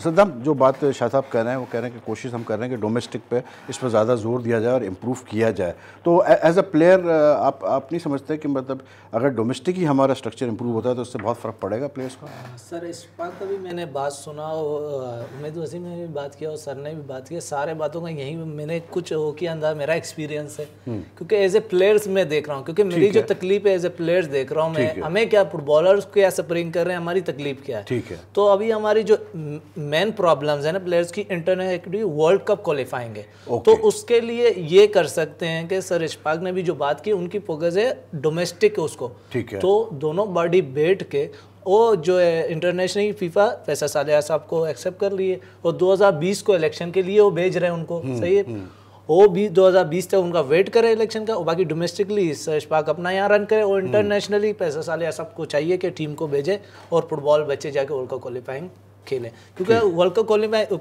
Saddam जो बात शाह साहब कह रहे हैं वो कह रहे हैं कि कोशिश हम कर रहे हैं कि डोमेस्टिक पे इस पर ज़्यादा जोर दिया जाए और इम्प्रूव किया जाए तो एज अ प्लेयर आप आप नहीं समझते कि मतलब अगर डोमेस्टिक ही हमारा स्ट्रक्चर इम्प्रूव होता है तो उससे बहुत फ़र्क पड़ेगा प्लेयर्स को हाँ, सर इस बात का भी मैंने बात सुना और उमेद वसीम ने भी बात किया और सर ने भी बात किया सारे बातों का यही मैंने कुछ हो किया अंदाज मेरा एक्सपीरियंस है हम्म। क्योंकि एज ए प्लेयर्स मैं देख रहा हूँ क्योंकि मेरी जो तकलीफ है एज ए प्लेयर्स देख रहा हूँ मैं हमें क्या फुटबॉलर्स क्या सफरिंग कर रहे हैं हमारी तकलीफ क्या है ठीक है तो अभी हमारी जो मेन प्रॉब्लम्स है ना प्लेयर्स की international activity world cup qualifying है okay. तो उसके लिए ये कर सकते हैं कि सर इश्पाक ने भी जो बात की उनकी फोकस है डोमेस्टिक उसको ठीक है तो दोनों बॉडी बैठ के वो जो है इंटरनेशनल फीफा फैसल साहब को एक्सेप्ट कर लिए और 2020 को इलेक्शन के लिए वो भेज रहे हैं उनको हम्म, सही है हम्म। वो भी 2020 तक उनका वेट करे इलेक्शन का और बाकी डोमेस्टिकली इश्पाक अपना यहाँ रन करे और इंटरनेशनली हम्म। पैसा साल या सबको चाहिए कि टीम को भेजे और फुटबॉल बच्चे जाके वर्ल्ड कप क्वालिफाइंग खेलें क्योंकि world cup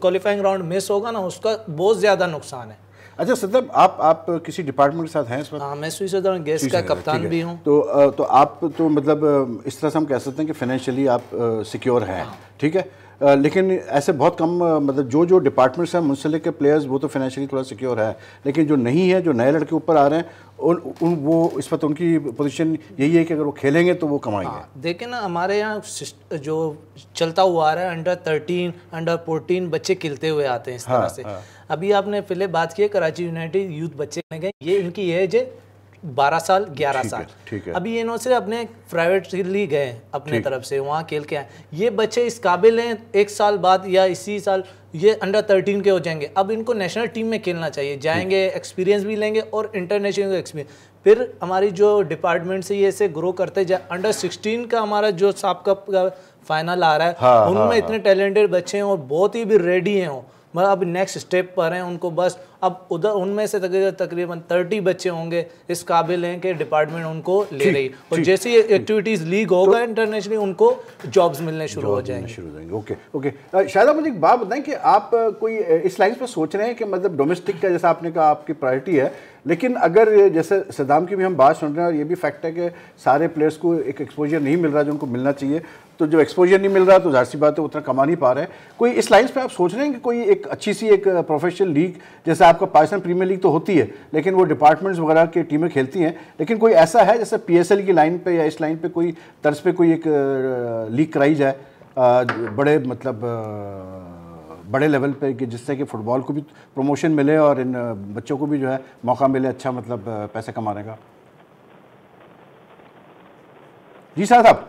qualifying round miss होगा ना उसका बहुत ज़्यादा नुकसान है अच्छा सदर आप आप किसी डिपार्टमेंट के साथ हैं इस वक्त हाँ मैं स्विस गेस्ट का कप्तान भी हूं तो तो आप तो मतलब इस तरह से हम कह सकते हैं कि फाइनेंशियली आप सिक्योर हैं हाँ। ठीक है लेकिन ऐसे बहुत कम मतलब जो जो डिपार्टमेंट्स हैं मुंसलिक के प्लेयर्स वो तो फाइनेंशियली थोड़ा सिक्योर है लेकिन जो नहीं है जो नए लड़के ऊपर आ रहे हैं उन, उन वो इस वक्त तो उनकी पोजीशन यही है कि अगर वो खेलेंगे तो वो कमाएंगे हाँ, देखिए ना हमारे यहाँ जो चलता हुआ आ रहा है अंडर थर्टीन अंडर फोर्टीन बच्चे खिलते हुए आते हैं इस हाँ, तरह से हाँ. अभी आपने पहले बात की कराची यूनाइटेड यूथ बच्चे ये इनकी एज है बारह साल ग्यारह साल ठीक है अभी इन्होंने अपने प्राइवेटली गए अपने तरफ से वहाँ खेल के आए ये बच्चे इस काबिल हैं एक साल बाद या इसी साल ये अंडर थर्टीन के हो जाएंगे अब इनको नेशनल टीम में खेलना चाहिए जाएंगे एक्सपीरियंस भी लेंगे और इंटरनेशनल एक्सपीरियंस फिर हमारी जो डिपार्टमेंट से ये ऐसे ग्रो करते जाए अंडर सिक्सटीन का हमारा जो साफ कप का फाइनल आ रहा है हाँ, उनमें हाँ, इतने टैलेंटेड हाँ। बच्चे हैं और बहुत ही भी रेडी हैं मतलब अब नेक्स्ट स्टेप पर हैं उनको बस अब उधर उनमें से तकरीबन थर्टी बच्चे होंगे इस काबिल हैं कि डिपार्टमेंट उनको ले रही और जैसी एक्टिविटीज़ लीग होगा इंटरनेशनली उनको जॉब्स मिलने शुरू हो जाएंगे शुरू हो जाएंगे ओके ओके शायद मुझे एक बात बताएं कि आप कोई इस लाइन पर सोच रहे हैं कि मतलब डोमेस्टिक का जैसा आपने कहा आपकी प्रायोरिटी है लेकिन अगर जैसे सदाम की भी हम बात सुन रहे हैं और ये भी फैक्ट है कि सारे प्लेयर्स को एक एक्सपोजर नहीं मिल रहा जो उनको मिलना चाहिए तो जो एक्सपोजर नहीं मिल रहा तो जाहिर सी बात है उतना कमा नहीं पा रहे हैं कोई इस लाइन्स पे आप सोच रहे हैं कि कोई एक अच्छी सी एक प्रोफेशनल लीग जैसे आपका पाकिस्तान प्रीमियर लीग तो होती है लेकिन वो डिपार्टमेंट्स वगैरह की टीमें खेलती हैं लेकिन कोई ऐसा है जैसे पी की लाइन पर या इस लाइन पर कोई तर्ज पर कोई एक लीग कराई जाए बड़े मतलब बड़े लेवल पे कि जिससे कि फ़ुटबॉल को भी प्रमोशन मिले और इन बच्चों को भी जो है मौका मिले अच्छा मतलब पैसे कमाने का जी सर साहब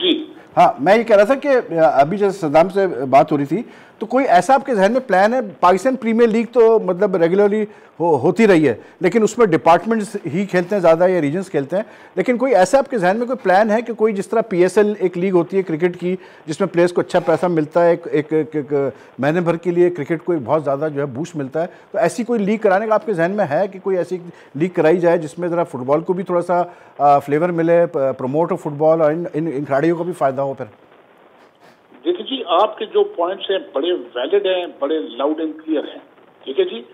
जी हाँ मैं ये कह रहा था कि अभी जैसे सदाम से बात हो रही थी तो कोई ऐसा आपके जहन में प्लान है पाकिस्तान प्रीमियर लीग तो मतलब रेगुलरली हो, होती रही है लेकिन उसमें डिपार्टमेंट्स ही खेलते हैं ज़्यादा या रीजन्स खेलते हैं लेकिन कोई ऐसा आपके जहन में कोई प्लान है कि कोई जिस तरह पी एक लीग होती है क्रिकेट की जिसमें प्लेयर्स को अच्छा पैसा मिलता है एक, एक, एक, एक महीने भर के लिए क्रिकेट को एक बहुत ज़्यादा जो है बूस्ट मिलता है तो ऐसी कोई लीग कराने का आपके जहन में है कि कोई ऐसी लीग कराई जाए जिसमें ज़रा फुटबॉल को भी थोड़ा सा फ्लेवर मिले प्रमोट हो फुटबॉल और इन इन खिलाड़ियों को भी फ़ायदा हो फिर देखिए जी आपके जो पॉइंट्स हैं बड़े वैलिड हैं बड़े लाउड एंड क्लियर हैं ठीक है जी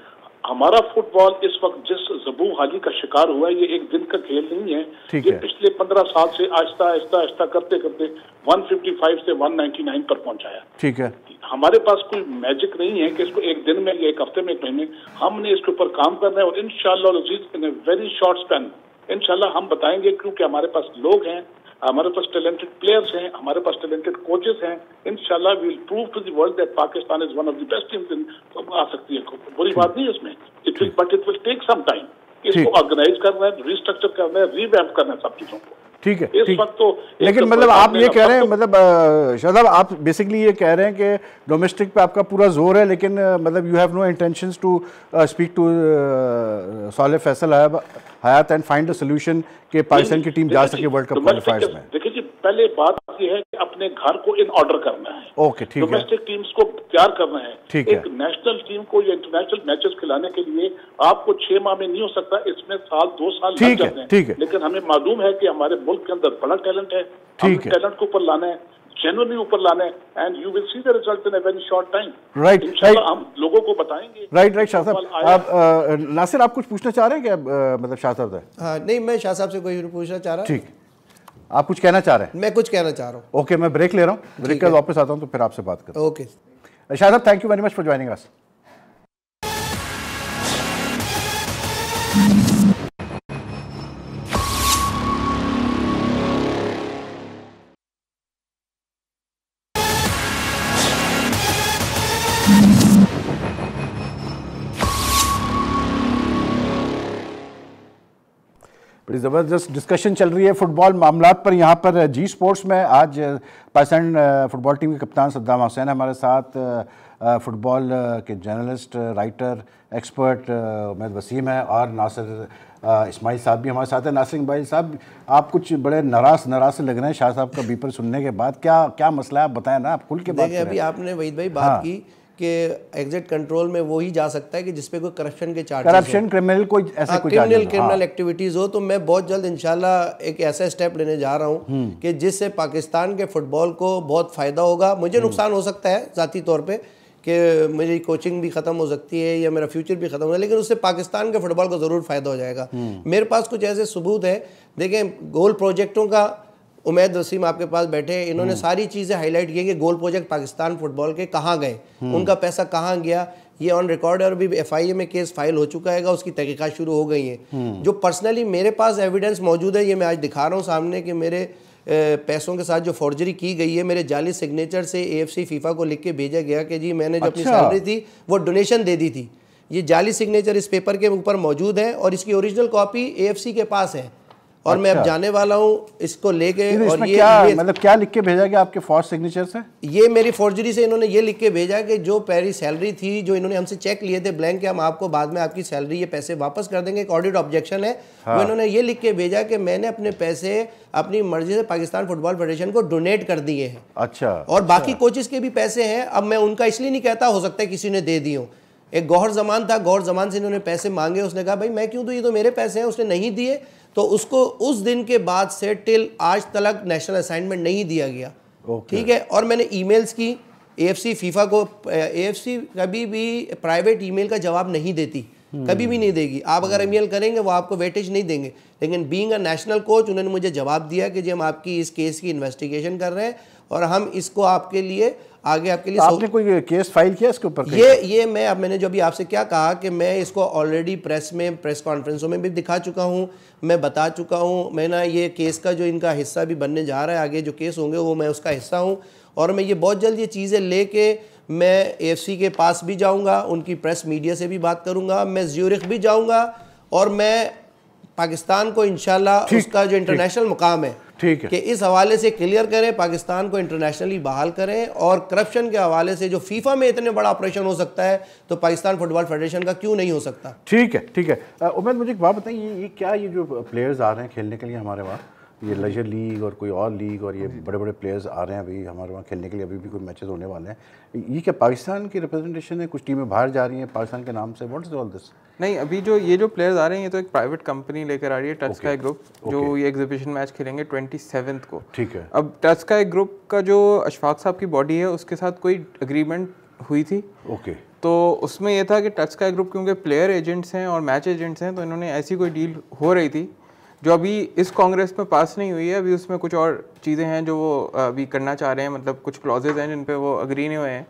हमारा फुटबॉल इस वक्त जिस जबू हाली का शिकार हुआ है ये एक दिन का खेल नहीं है ये है। पिछले पंद्रह साल से आहिस्ता आहिस्ता आहिस्ता करते करते 155 से 199 पर पहुंचाया ठीक है हमारे पास कोई मैजिक नहीं है कि इसको एक दिन में या एक हफ्ते में एक महीने हमने इसके ऊपर काम करना है और इन शाह इन वेरी शॉर्ट स्पेन इनशाला हम बताएंगे क्योंकि हमारे पास लोग हैं हमारे पास टैलेंटेड प्लेयर्स हैं हमारे पास टैलेंटेड कोचेस हैं इनशाला will prove to world that Pakistan is one of the best team आ सकती है बुरी बात नहीं है इसमें it will but it will take some time इसको ऑर्गेनाइज करना है रिस्ट्रक्चर करना है रीवैम्प करना है सब चीजों को ठीक है इस वक्त तो लेकिन तो मतलब आप ये कह रहे हैं तो- मतलब शादाब आप बेसिकली ये कह रहे हैं कि डोमेस्टिक पे आपका पूरा जोर है लेकिन मतलब you have no intention to speak to सॉलिफ Faisal Hayat and find a solution के पाकिस्तान की टीम जा सके वर्ल्ड कप क्वालिफायर्स में देखिए पहले बात यह है कि अपने घर को इन ऑर्डर करना है ओके ठीक है डोमेस्टिक टीम्स को तैयार करना है ठीक एक नेशनल टीम को या इंटरनेशनल मैचेस खिलाने के लिए आपको छह माह में नहीं हो सकता इसमें साल दो साल ठीक है ठीक है लेकिन हमें मालूम है कि हमारे मुल्क के अंदर बड़ा टैलेंट है ठीक है टैलेंट को ऊपर लाना है जेनुअनली ऊपर लाना है and you will see the result in a very short time right right हम लोगों को बताएंगे राइट राइट शाह साहब आप नासिर आप कुछ पूछना चाह रहे हैं क्या मतलब शाह साहब हाँ, नहीं मैं शाह साहब से कोई पूछना चाह रहा ठीक आप कुछ कहना चाह रहे हैं मैं कुछ कहना चाह रहा हूँ ओके मैं ब्रेक ले रहा हूँ ब्रेक कर वापस आता हूँ तो फिर आपसे बात करता हूँ okay Shah thank you very much for joining us ज़बरदस्त डिस्कशन चल रही है फुटबॉल मामला पर यहाँ पर जी स्पोर्ट्स में आज पाकिस्तान फुटबॉल टीम के कप्तान सद्दाम हुसैन हमारे साथ फुटबॉल के journalist writer expert Umed Waseem है और नासिर इस्माइल साहब भी हमारे साथ हैं नासिर इस्माइल साहब आप कुछ बड़े नाराज नाराज से लग रहे हैं शाह साहब का बीपर सुनने के बाद क्या क्या मसला है आप बताएं ना आप खुल के बात अभी आपने वहीद भाई बात हाँ। की के एग्जिट कंट्रोल में वो ही जा सकता है कि जिसपे कोई करप्शन के चार्ज करप्शन क्रिमिनल कोई ऐसा हाँ, कोई क्रिमिनल क्रिमिनल एक्टिविटीज़ हो तो मैं बहुत जल्द इंशाल्लाह एक ऐसा स्टेप लेने जा रहा हूँ हम्म। कि जिससे पाकिस्तान के फुटबॉल को बहुत फ़ायदा होगा मुझे हम्म। नुकसान हो सकता है ज़ाती तौर पर कि मेरी कोचिंग भी ख़त्म हो सकती है या मेरा फ्यूचर भी ख़त्म हो लेकिन उससे पाकिस्तान के फुटबॉल को ज़रूर फ़ायदा हो जाएगा हम्म। मेरे पास कुछ ऐसे सबूत है देखें गोल प्रोजेक्टों का उमैद वसीम आपके पास बैठे इन्होंने हम्म। सारी चीज़ें हाईलाइट की कि गोल प्रोजेक्ट पाकिस्तान फुटबॉल के कहाँ गए हम्म। उनका पैसा कहाँ गया ये ऑन रिकॉर्ड है और भी एफ में केस फाइल हो चुका है उसकी तहकीकत शुरू हो गई है हम्म। जो पर्सनली मेरे पास एविडेंस मौजूद है ये मैं आज दिखा रहा हूँ सामने कि मेरे पैसों के साथ जो फॉर्जरी की गई है मेरे जाली सिग्नेचर से एएफसी फीफा को लिख के भेजा गया कि जी मैंने जो अच्छा। अपनी सैलरी थी वो डोनेशन दे दी थी ये जाली सिग्नेचर इस पेपर के ऊपर मौजूद है और इसकी ओरिजिनल कॉपी एएफसी के पास है और अच्छा। मैं अब अच्छा। जाने वाला हूँ इसको लेके तो और ये, क्या, ये मतलब क्या लिख के भेजा गया आपके फॉर्ज सिग्नेचर से ये मेरी फॉर्जरी से इन्होंने ये लिख के भेजा कि जो पहली सैलरी थी जो इन्होंने हमसे चेक लिए थे ब्लैंक के हम आपको बाद में आपकी सैलरी ये पैसे वापस कर देंगे एक ऑडिट ऑब्जेक्शन है हाँ। वो इन्होंने ये लिख के भेजा कि मैंने अपने पैसे अपनी मर्जी से पाकिस्तान फुटबॉल फेडरेशन को डोनेट कर दिए हैं अच्छा और अच्छा। बाकी कोचिज के भी पैसे हैं अब मैं उनका इसलिए नहीं कहता हो सकता है किसी ने दे दी एक गौर जमान था गौर जमान से इन्होंने पैसे मांगे उसने कहा भाई मैं क्यों दू ये तो मेरे पैसे हैं उसने नहीं दिए तो उसको उस दिन के बाद से टिल आज तक नेशनल असाइनमेंट नहीं दिया गया ठीक है और मैंने ईमेल्स की एएफसी फीफा को एएफसी कभी भी प्राइवेट ईमेल का जवाब नहीं देती हम्म। कभी भी नहीं देगी आप अगर ईमेल हम्म। करेंगे वो आपको वेटेज नहीं देंगे लेकिन बीइंग अ नेशनल कोच उन्होंने मुझे जवाब दिया कि जी हम आपकी इस केस की इन्वेस्टिगेशन कर रहे हैं और हम इसको आपके लिए आगे आपके लिए तो आपने कोई केस फाइल किया इसके ऊपर ये ये मैं अब मैंने जो अभी आपसे क्या कहा कि मैं इसको ऑलरेडी प्रेस में प्रेस कॉन्फ्रेंसों में भी दिखा चुका हूँ मैं बता चुका हूँ मैं ना ये केस का जो इनका हिस्सा भी बनने जा रहा है आगे जो केस होंगे वो मैं उसका हिस्सा हूँ और मैं ये बहुत जल्द ये चीज़ें लेके मैं ए के पास भी जाऊँगा उनकी प्रेस मीडिया से भी बात करूँगा मैं ज्यूरिख भी जाऊँगा और मैं पाकिस्तान को इन उसका जो इंटरनेशनल मुकाम है ठीक है कि इस हवाले से क्लियर करें पाकिस्तान को इंटरनेशनली बहाल करें और करप्शन के हवाले से जो फीफा में इतने बड़ा ऑपरेशन हो सकता है तो पाकिस्तान फुटबॉल फेडरेशन का क्यों नहीं हो सकता ठीक है ठीक है उमेद मुझे एक बात बताइए ये क्या ये जो प्लेयर्स आ रहे हैं खेलने के लिए हमारे वहाँ ये लेजर लीग और कोई और लीग और ये बड़े बड़े प्लेयर्स आ रहे हैं अभी हमारे वहाँ खेलने के लिए अभी भी कोई मैचेस होने वाले हैं ये क्या पाकिस्तान की रिप्रेजेंटेशन है कुछ टीमें बाहर जा रही हैं पाकिस्तान के नाम से व्हाट इज ऑल दिस नहीं अभी जो ये जो प्लेयर्स आ रहे हैं ये तो एक प्राइवेट कंपनी लेकर आ रही है टच okay. का एक ग्रुप जो ये एग्जीबिशन मैच खेलेंगे ट्वेंटी को ठीक है अब टच का एक ग्रुप का जो अशफाक साहब की बॉडी है उसके साथ कोई अग्रीमेंट हुई थी ओके तो उसमें यह था कि टच का ग्रुप क्योंकि प्लेयर एजेंट्स हैं और मैच एजेंट्स हैं तो इन्होंने ऐसी कोई डील हो रही थी जो अभी इस कांग्रेस में पास नहीं हुई है अभी उसमें कुछ और चीज़ें हैं जो वो अभी करना चाह रहे हैं मतलब कुछ क्लॉजेज हैं जिन पर वो अग्री नहीं हुए हैं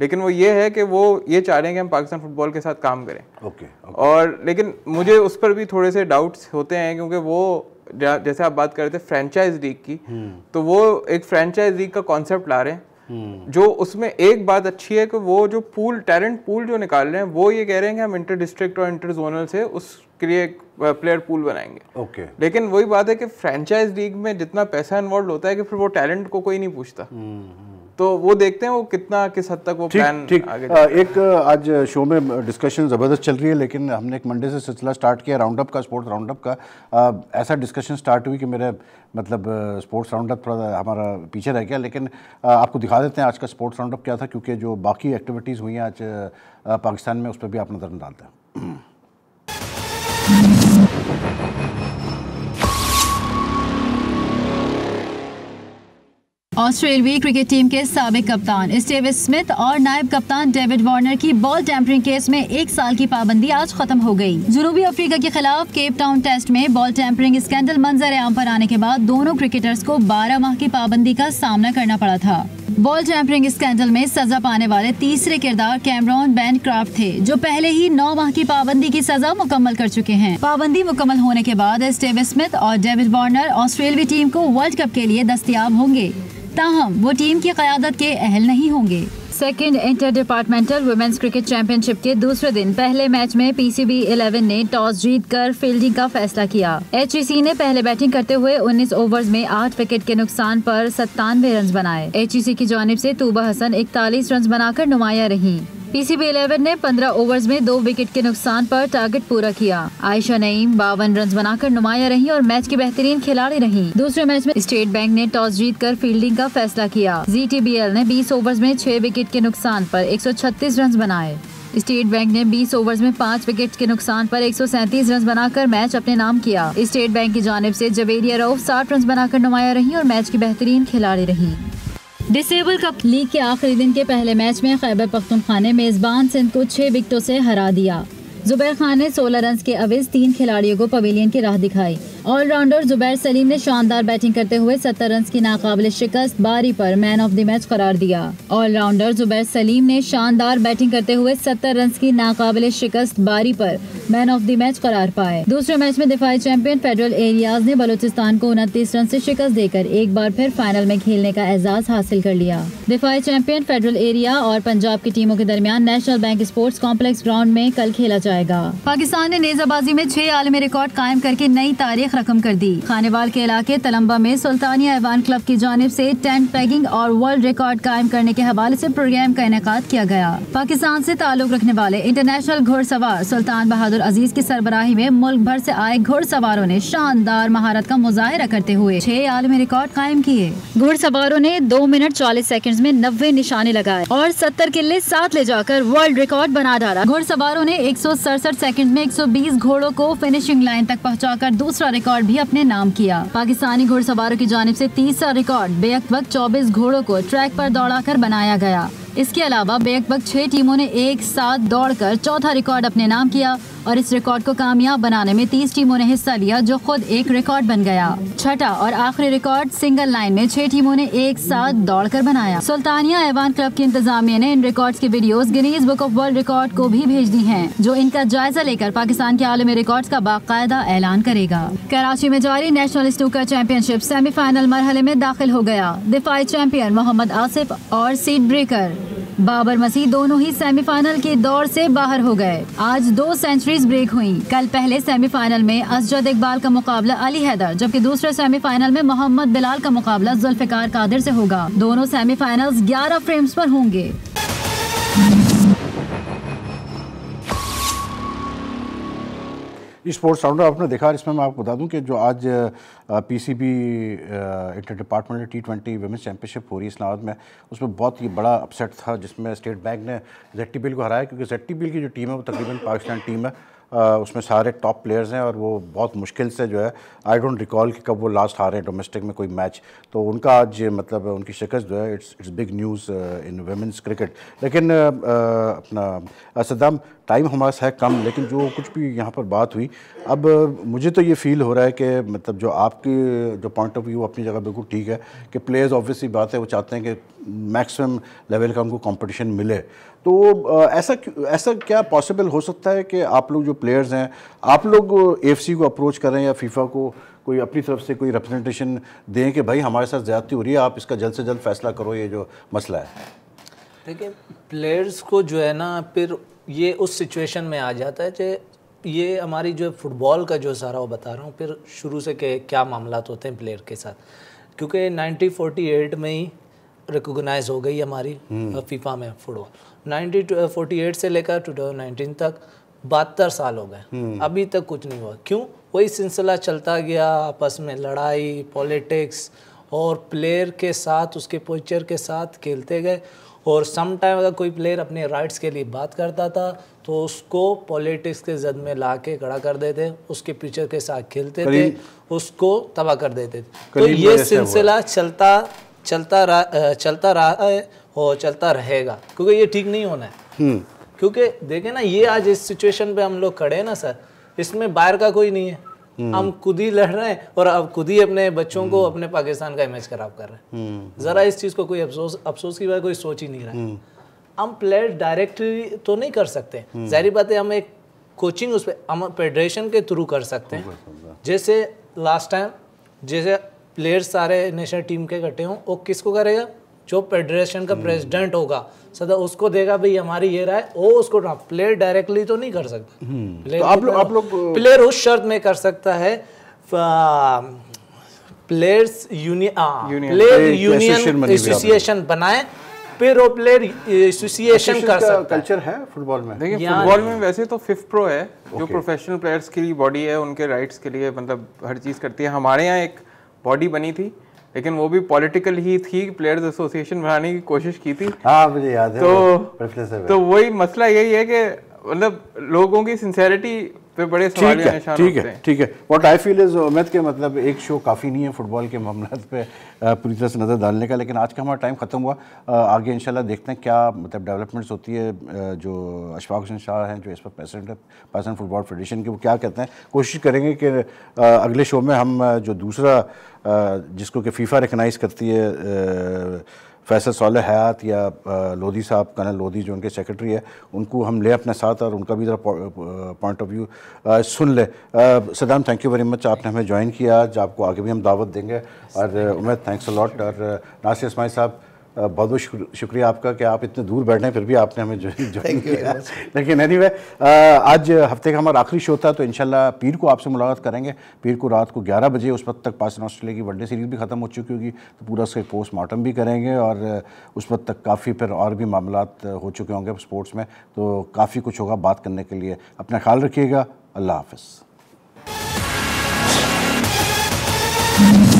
लेकिन वो ये है कि वो ये चाह रहे हैं कि हम पाकिस्तान फुटबॉल के साथ काम करें ओके okay, okay. और लेकिन मुझे उस पर भी थोड़े से डाउट्स होते हैं क्योंकि वो जैसे आप बात कर रहे थे फ्रेंचाइज लीग की हम्म। तो वो एक फ्रेंचाइज लीग का कॉन्सेप्ट ला रहे हैं Hmm. जो उसमें एक बात अच्छी है कि वो जो पूल टैलेंट पूल जो निकाल रहे हैं वो ये कह रहे हैं कि हम इंटर डिस्ट्रिक्ट और इंटर जोनल से उसके लिए एक प्लेयर uh, पूल बनाएंगे ओके okay. लेकिन वही बात है कि फ्रेंचाइज लीग में जितना पैसा इन्वॉल्व होता है कि फिर वो टैलेंट को कोई नहीं पूछता hmm, hmm. तो वो देखते हैं वो कितना किस हद तक वो ठीक, प्लान ठीक आगे आ, एक आज शो में डिस्कशन ज़बरदस्त चल रही है लेकिन हमने एक मंडे से सिलसिला स्टार्ट किया राउंड अप का स्पोर्ट्स राउंड अप का आ, ऐसा डिस्कशन स्टार्ट हुई कि मेरे मतलब स्पोर्ट्स राउंड अप थोड़ा हमारा पीछे रह गया लेकिन आपको दिखा देते हैं आज का स्पोर्ट्स राउंड अप क्या था क्योंकि जो बाकी एक्टिविटीज़ हुई हैं आज पाकिस्तान में उस पर भी आप नज़र डालते हैं ऑस्ट्रेलवी क्रिकेट टीम के सबक कप्तान स्टेविस स्मिथ और नायब कप्तान डेविड वार्नर की बॉल टैंपरिंग केस में एक साल की पाबंदी आज खत्म हो गई। जनूबी अफ्रीका के खिलाफ केप टाउन टेस्ट में बॉल टैंपरिंग स्कैंडल मंजर आम पर आने के बाद दोनों क्रिकेटर्स को 12 माह की पाबंदी का सामना करना पड़ा था बॉल टैंपरिंग स्कैंडल में सजा पाने वाले तीसरे किरदार कैमरॉन बैन क्राफ्ट थे जो पहले ही नौ माह की पाबंदी की सजा मुकम्मल कर चुके हैं पाबंदी मुकम्मल होने के बाद स्टेव स्मिथ और डेविड वार्नर ऑस्ट्रेलवी टीम को वर्ल्ड कप के लिए दस्तियाब होंगे ताहम वो टीम की क्यादत के अहल नहीं होंगे second inter departmental women's cricket championship के दूसरे दिन पहले मैच में पीसीबी 11 ने टॉस जीतकर फील्डिंग का फैसला किया एच ने पहले बैटिंग करते हुए 19 ओवर्स में 8 विकेट के नुकसान पर सत्तानवे रन बनाए एच की जानब ऐसी तूबा हसन इकतालीस रन बनाकर नुमाया रही पीसीबी 11 ने 15 ओवर्स में दो विकेट के नुकसान पर टारगेट पूरा किया आयशा नईम बावन रन बनाकर नुमाया रही और मैच की बेहतरीन खिलाड़ी रही दूसरे मैच में स्टेट बैंक ने टॉस जीत कर फील्डिंग का फैसला किया जी ने बीस ओवर में छह विकेट के नुकसान पर 136 रन बनाए स्टेट बैंक ने 20 ओवर्स में पाँच विकेट के नुकसान पर 137 रन बनाकर मैच अपने नाम किया स्टेट बैंक की जानब से जवेरिया रऊफ 60 रन बनाकर नुमाया रही और मैच की बेहतरीन खिलाड़ी रही डिसेबल कप लीग के आखिरी दिन के पहले मैच में खैबर पख्तूनख्वा ने मेज़बान सिंध को छह विकटों से हरा दिया जुबैर खान ने 16 रन के अवेज तीन खिलाड़ियों को पवेलियन की राह दिखाई ऑलराउंडर जुबैर सलीम ने शानदार बैटिंग करते हुए 70 रन की नाकाबिल शिकस्त बारी पर मैन ऑफ द मैच करार दिया ऑलराउंडर जुबैर सलीम ने शानदार बैटिंग करते हुए 70 रन की नाकाबिल शिकस्त बारी पर मैन ऑफ द मैच करार पाए दूसरे मैच में दिफाई चैंपियन फेडरल एरियाज ने बलूचिस्तान को उनतीस रन ऐसी शिकस्त देकर एक बार फिर फाइनल में खेलने का एजाज हासिल कर लिया दिफाई चैंपियन फेडरल एरिया और पंजाब की टीमों के दरमियान National Bank sports complex ground में कल खेला जाए जाएगा पाकिस्तान ने नेजाबाजी में छह आलमी रिकॉर्ड कायम करके नई तारीख रकम कर दी खानेवाल के इलाके तलम्बा में सुल्तानिया ऐवान क्लब की जानब ऐसी टेंट पैकिंग और वर्ल्ड रिकॉर्ड कायम करने के हवाले ऐसी प्रोग्राम का इनका किया गया पाकिस्तान ऐसी ताल्लुक रखने वाले इंटरनेशनल घुड़सवार सुल्तान बहादुर अजीज की सरबराही में मुल्क भर ऐसी आए घुड़सवारों ने शानदार महारत का मुजाहरा करते हुए छह आलमी रिकॉर्ड कायम किए घुड़सवारों ने दो मिनट चालीस सेकेंड में नब्बे निशाने लगाए और सत्तर किले साथ ले जाकर वर्ल्ड रिकॉर्ड बना डाला घुड़सवारों ने एक सौ सड़सठ सेकंड में 120 घोड़ों को फिनिशिंग लाइन तक पहुंचाकर दूसरा रिकॉर्ड भी अपने नाम किया पाकिस्तानी घोड़सवारों की जानब से तीसरा रिकॉर्ड बेअक वक्त चौबीस घोड़ों को ट्रैक पर दौड़ा बनाया गया इसके अलावा बेकबक छह टीमों ने एक साथ दौड़कर चौथा रिकॉर्ड अपने नाम किया और इस रिकॉर्ड को कामयाब बनाने में तीस टीमों ने हिस्सा लिया जो खुद एक रिकॉर्ड बन गया छठा और आखिरी रिकॉर्ड सिंगल लाइन में छह टीमों ने एक साथ दौड़कर बनाया सुल्तानिया एवान क्लब की इंतजामिया ने इन रिकॉर्ड की video Guinness Book of World Record को भी भेज दी है जो इनका जायजा लेकर पाकिस्तान के आलमी रिकॉर्ड का बाकायदा ऐलान करेगा कराची में जारी नेशनल स्टूकर चैंपियनशिप सेमीफाइनल मरहले में दाखिल हो गया दिफाई चैंपियन मोहम्मद आसिफ और सीट ब्रेकर बाबर मसीह दोनों ही सेमीफाइनल के दौर से बाहर हो गए आज दो सेंचुरीज ब्रेक हुई कल पहले सेमीफाइनल में असजद इकबाल का मुकाबला अली हैदर जबकि दूसरे सेमीफाइनल में मोहम्मद बिलाल का मुकाबला जुल्फिकार कादिर से होगा दोनों सेमीफाइनल्स 11 फ्रेम्स पर होंगे स्पोर्ट्स राउंडर आपने देखा इसमें मैं आपको बता दूं कि जो आज P C B inter departmental T twenty women's championship हो रही है इस्लाबाद में उसमें बहुत ही बड़ा अपसेट था जिसमें स्टेट बैंक ने जेट्टी टी बिल को हराया क्योंकि जेट्टी टी बिल की जो टीम है वो तकरीबन पाकिस्तान टीम है उसमें सारे टॉप प्लेयर्स हैं और वो बहुत मुश्किल से जो है आई डोंट रिकॉल कि कब वो लास्ट हारे हैं डोमेस्टिक में कोई मैच तो उनका आज मतलब उनकी शिकस्त जो है it's it's big news in women's cricket लेकिन अपना असदम टाइम हमारे है कम लेकिन जो कुछ भी यहाँ पर बात हुई अब मुझे तो ये फील हो रहा है कि मतलब जो आपकी जो पॉइंट ऑफ व्यू अपनी जगह बिल्कुल ठीक है कि प्लेयर्स ऑब्वियसली बात है वो चाहते हैं कि मैक्सिमम लेवल का उनको कंपटीशन मिले तो ऐसा ऐसा क्या पॉसिबल हो सकता है कि आप लोग जो प्लेयर्स हैं आप लोग एफ को अप्रोच करें या फीफा को कोई अपनी तरफ से कोई रिप्रेजेंटेशन दें कि भाई हमारे साथ ज़्यादती हो रही है आप इसका जल्द से जल्द फैसला करो ये जो मसला है देखिए प्लेयर्स को जो है ना फिर ये उस सिचुएशन में आ जाता है कि ये हमारी जो फुटबॉल का जो सारा वो बता रहा हूँ फिर शुरू से के क्या मामला होते हैं प्लेयर के साथ क्योंकि 1948 में ही रिकोगनाइज हो गई हमारी फीफा हम्म। में फुटबॉल नाइनटीन फोर्टी एट से लेकर टू थाउजेंड नाइनटीन तक बहत्तर साल हो गए हम्म। अभी तक कुछ नहीं हुआ क्यों वही सिलसिला चलता गया आपस में लड़ाई पॉलिटिक्स और प्लेयर के साथ उसके पोचर के साथ खेलते गए और समटाइम अगर कोई प्लेयर अपने राइट्स के लिए बात करता था तो उसको पॉलिटिक्स के जद में ला के खड़ा कर देते उसके पिक्चर के साथ खेलते थे उसको तबाह कर देते थे तो ये सिलसिला चलता चलता रहा चलता रहा है हो चलता रहेगा क्योंकि ये ठीक नहीं होना है हम्म। क्योंकि देखे ना ये आज इस सिचुएशन पे हम लोग खड़े हैं ना सर इसमें बाहर का कोई नहीं है हम्म। हम खुद ही लड़ रहे हैं और अब खुद ही अपने बच्चों को हम्म। अपने पाकिस्तान का इमेज खराब कर रहे हैं ज़रा इस चीज़ को कोई अफसोस अफसोस की बात कोई सोच ही नहीं रहा है हम प्लेयर डायरेक्ट तो नहीं कर सकते जहरी बात है हम एक कोचिंग उस पर हम फेडरेशन के थ्रू कर सकते हैं जैसे लास्ट टाइम जैसे प्लेयर्स सारे नेशनल टीम के इकट्ठे हों वो किसको करेगा जो फेडरेशन का प्रेसिडेंट hmm. होगा सदा उसको देगा भाई हमारी ये राय वो उसको प्लेयर डायरेक्टली तो नहीं कर सकता प्लेयर hmm. तो आप लोग आप लोग प्लेयर uh, उस शर्त में कर सकता है players union player union association बनाए फिर वो प्लेयर एसोसिएशन कर सकता कल्चर है फुटबॉल में देखिए फुटबॉल में वैसे तो फिफ्थ प्रो है जो प्रोफेशनल प्लेयर्स की बॉडी है उनके राइट्स के लिए मतलब हर चीज़ करती है हमारे यहाँ एक बॉडी बनी थी लेकिन वो भी पॉलिटिकल ही थी प्लेयर्स एसोसिएशन बनाने की कोशिश की थी हाँ मुझे याद है तो तो वही मसला यही है कि मतलब लोगों की सिंसेरिटी पे बड़े ठीक है ठीक है ठीक है व्हाट आई फील इज उम्मीद के मतलब एक शो काफ़ी नहीं है फुटबॉल के मामला पे पूरी तरह से नज़र डालने का लेकिन आज का हमारा टाइम ख़त्म हुआ आगे इंशाल्लाह देखते हैं क्या मतलब डेवलपमेंट्स होती है जो अशफाक हुसैन शाह हैं जो इस पर प्रेसिडेंट है पाकिस्तान फुटबॉल फेडरेशन के वो क्या कहते हैं कोशिश करेंगे कि अगले शो में हम जो दूसरा जिसको कि फीफा रिकनाइज़ करती है फैसल साल हयात या लोधी साहब कर्नल लोधी जो उनके सेक्रेटरी है उनको हम ले अपने साथ और उनका भी ज़रा पॉइंट ऑफ व्यू सुन ले Saddam thank you very much आपने हमें ज्वाइन किया आज आपको आगे भी हम दावत देंगे और उमेद थैंक्स लॉट और नासिर इसमाई साहब Uh, बहुत बहुत शुक्रिया आपका कि आप इतने दूर बैठे हैं फिर भी आपने हमें जो ज्वाइन किया लेकिन एनी uh, आज हफ्ते का हमारा आखिरी शो था तो इनशाला पीर को आपसे मुलाकात करेंगे पीर को रात को 11 बजे उस वक्त तक पाकिस्तान ऑस्ट्रेलिया की वनडे सीरीज़ भी ख़त्म हो चुकी होगी तो पूरा उसके पोस्टमार्टम भी करेंगे और uh, उस वक्त तक काफ़ी फिर और भी मामला हो चुके होंगे स्पोर्ट्स में तो काफ़ी कुछ होगा बात करने के लिए अपना ख्याल रखिएगा अल्लाह हाफ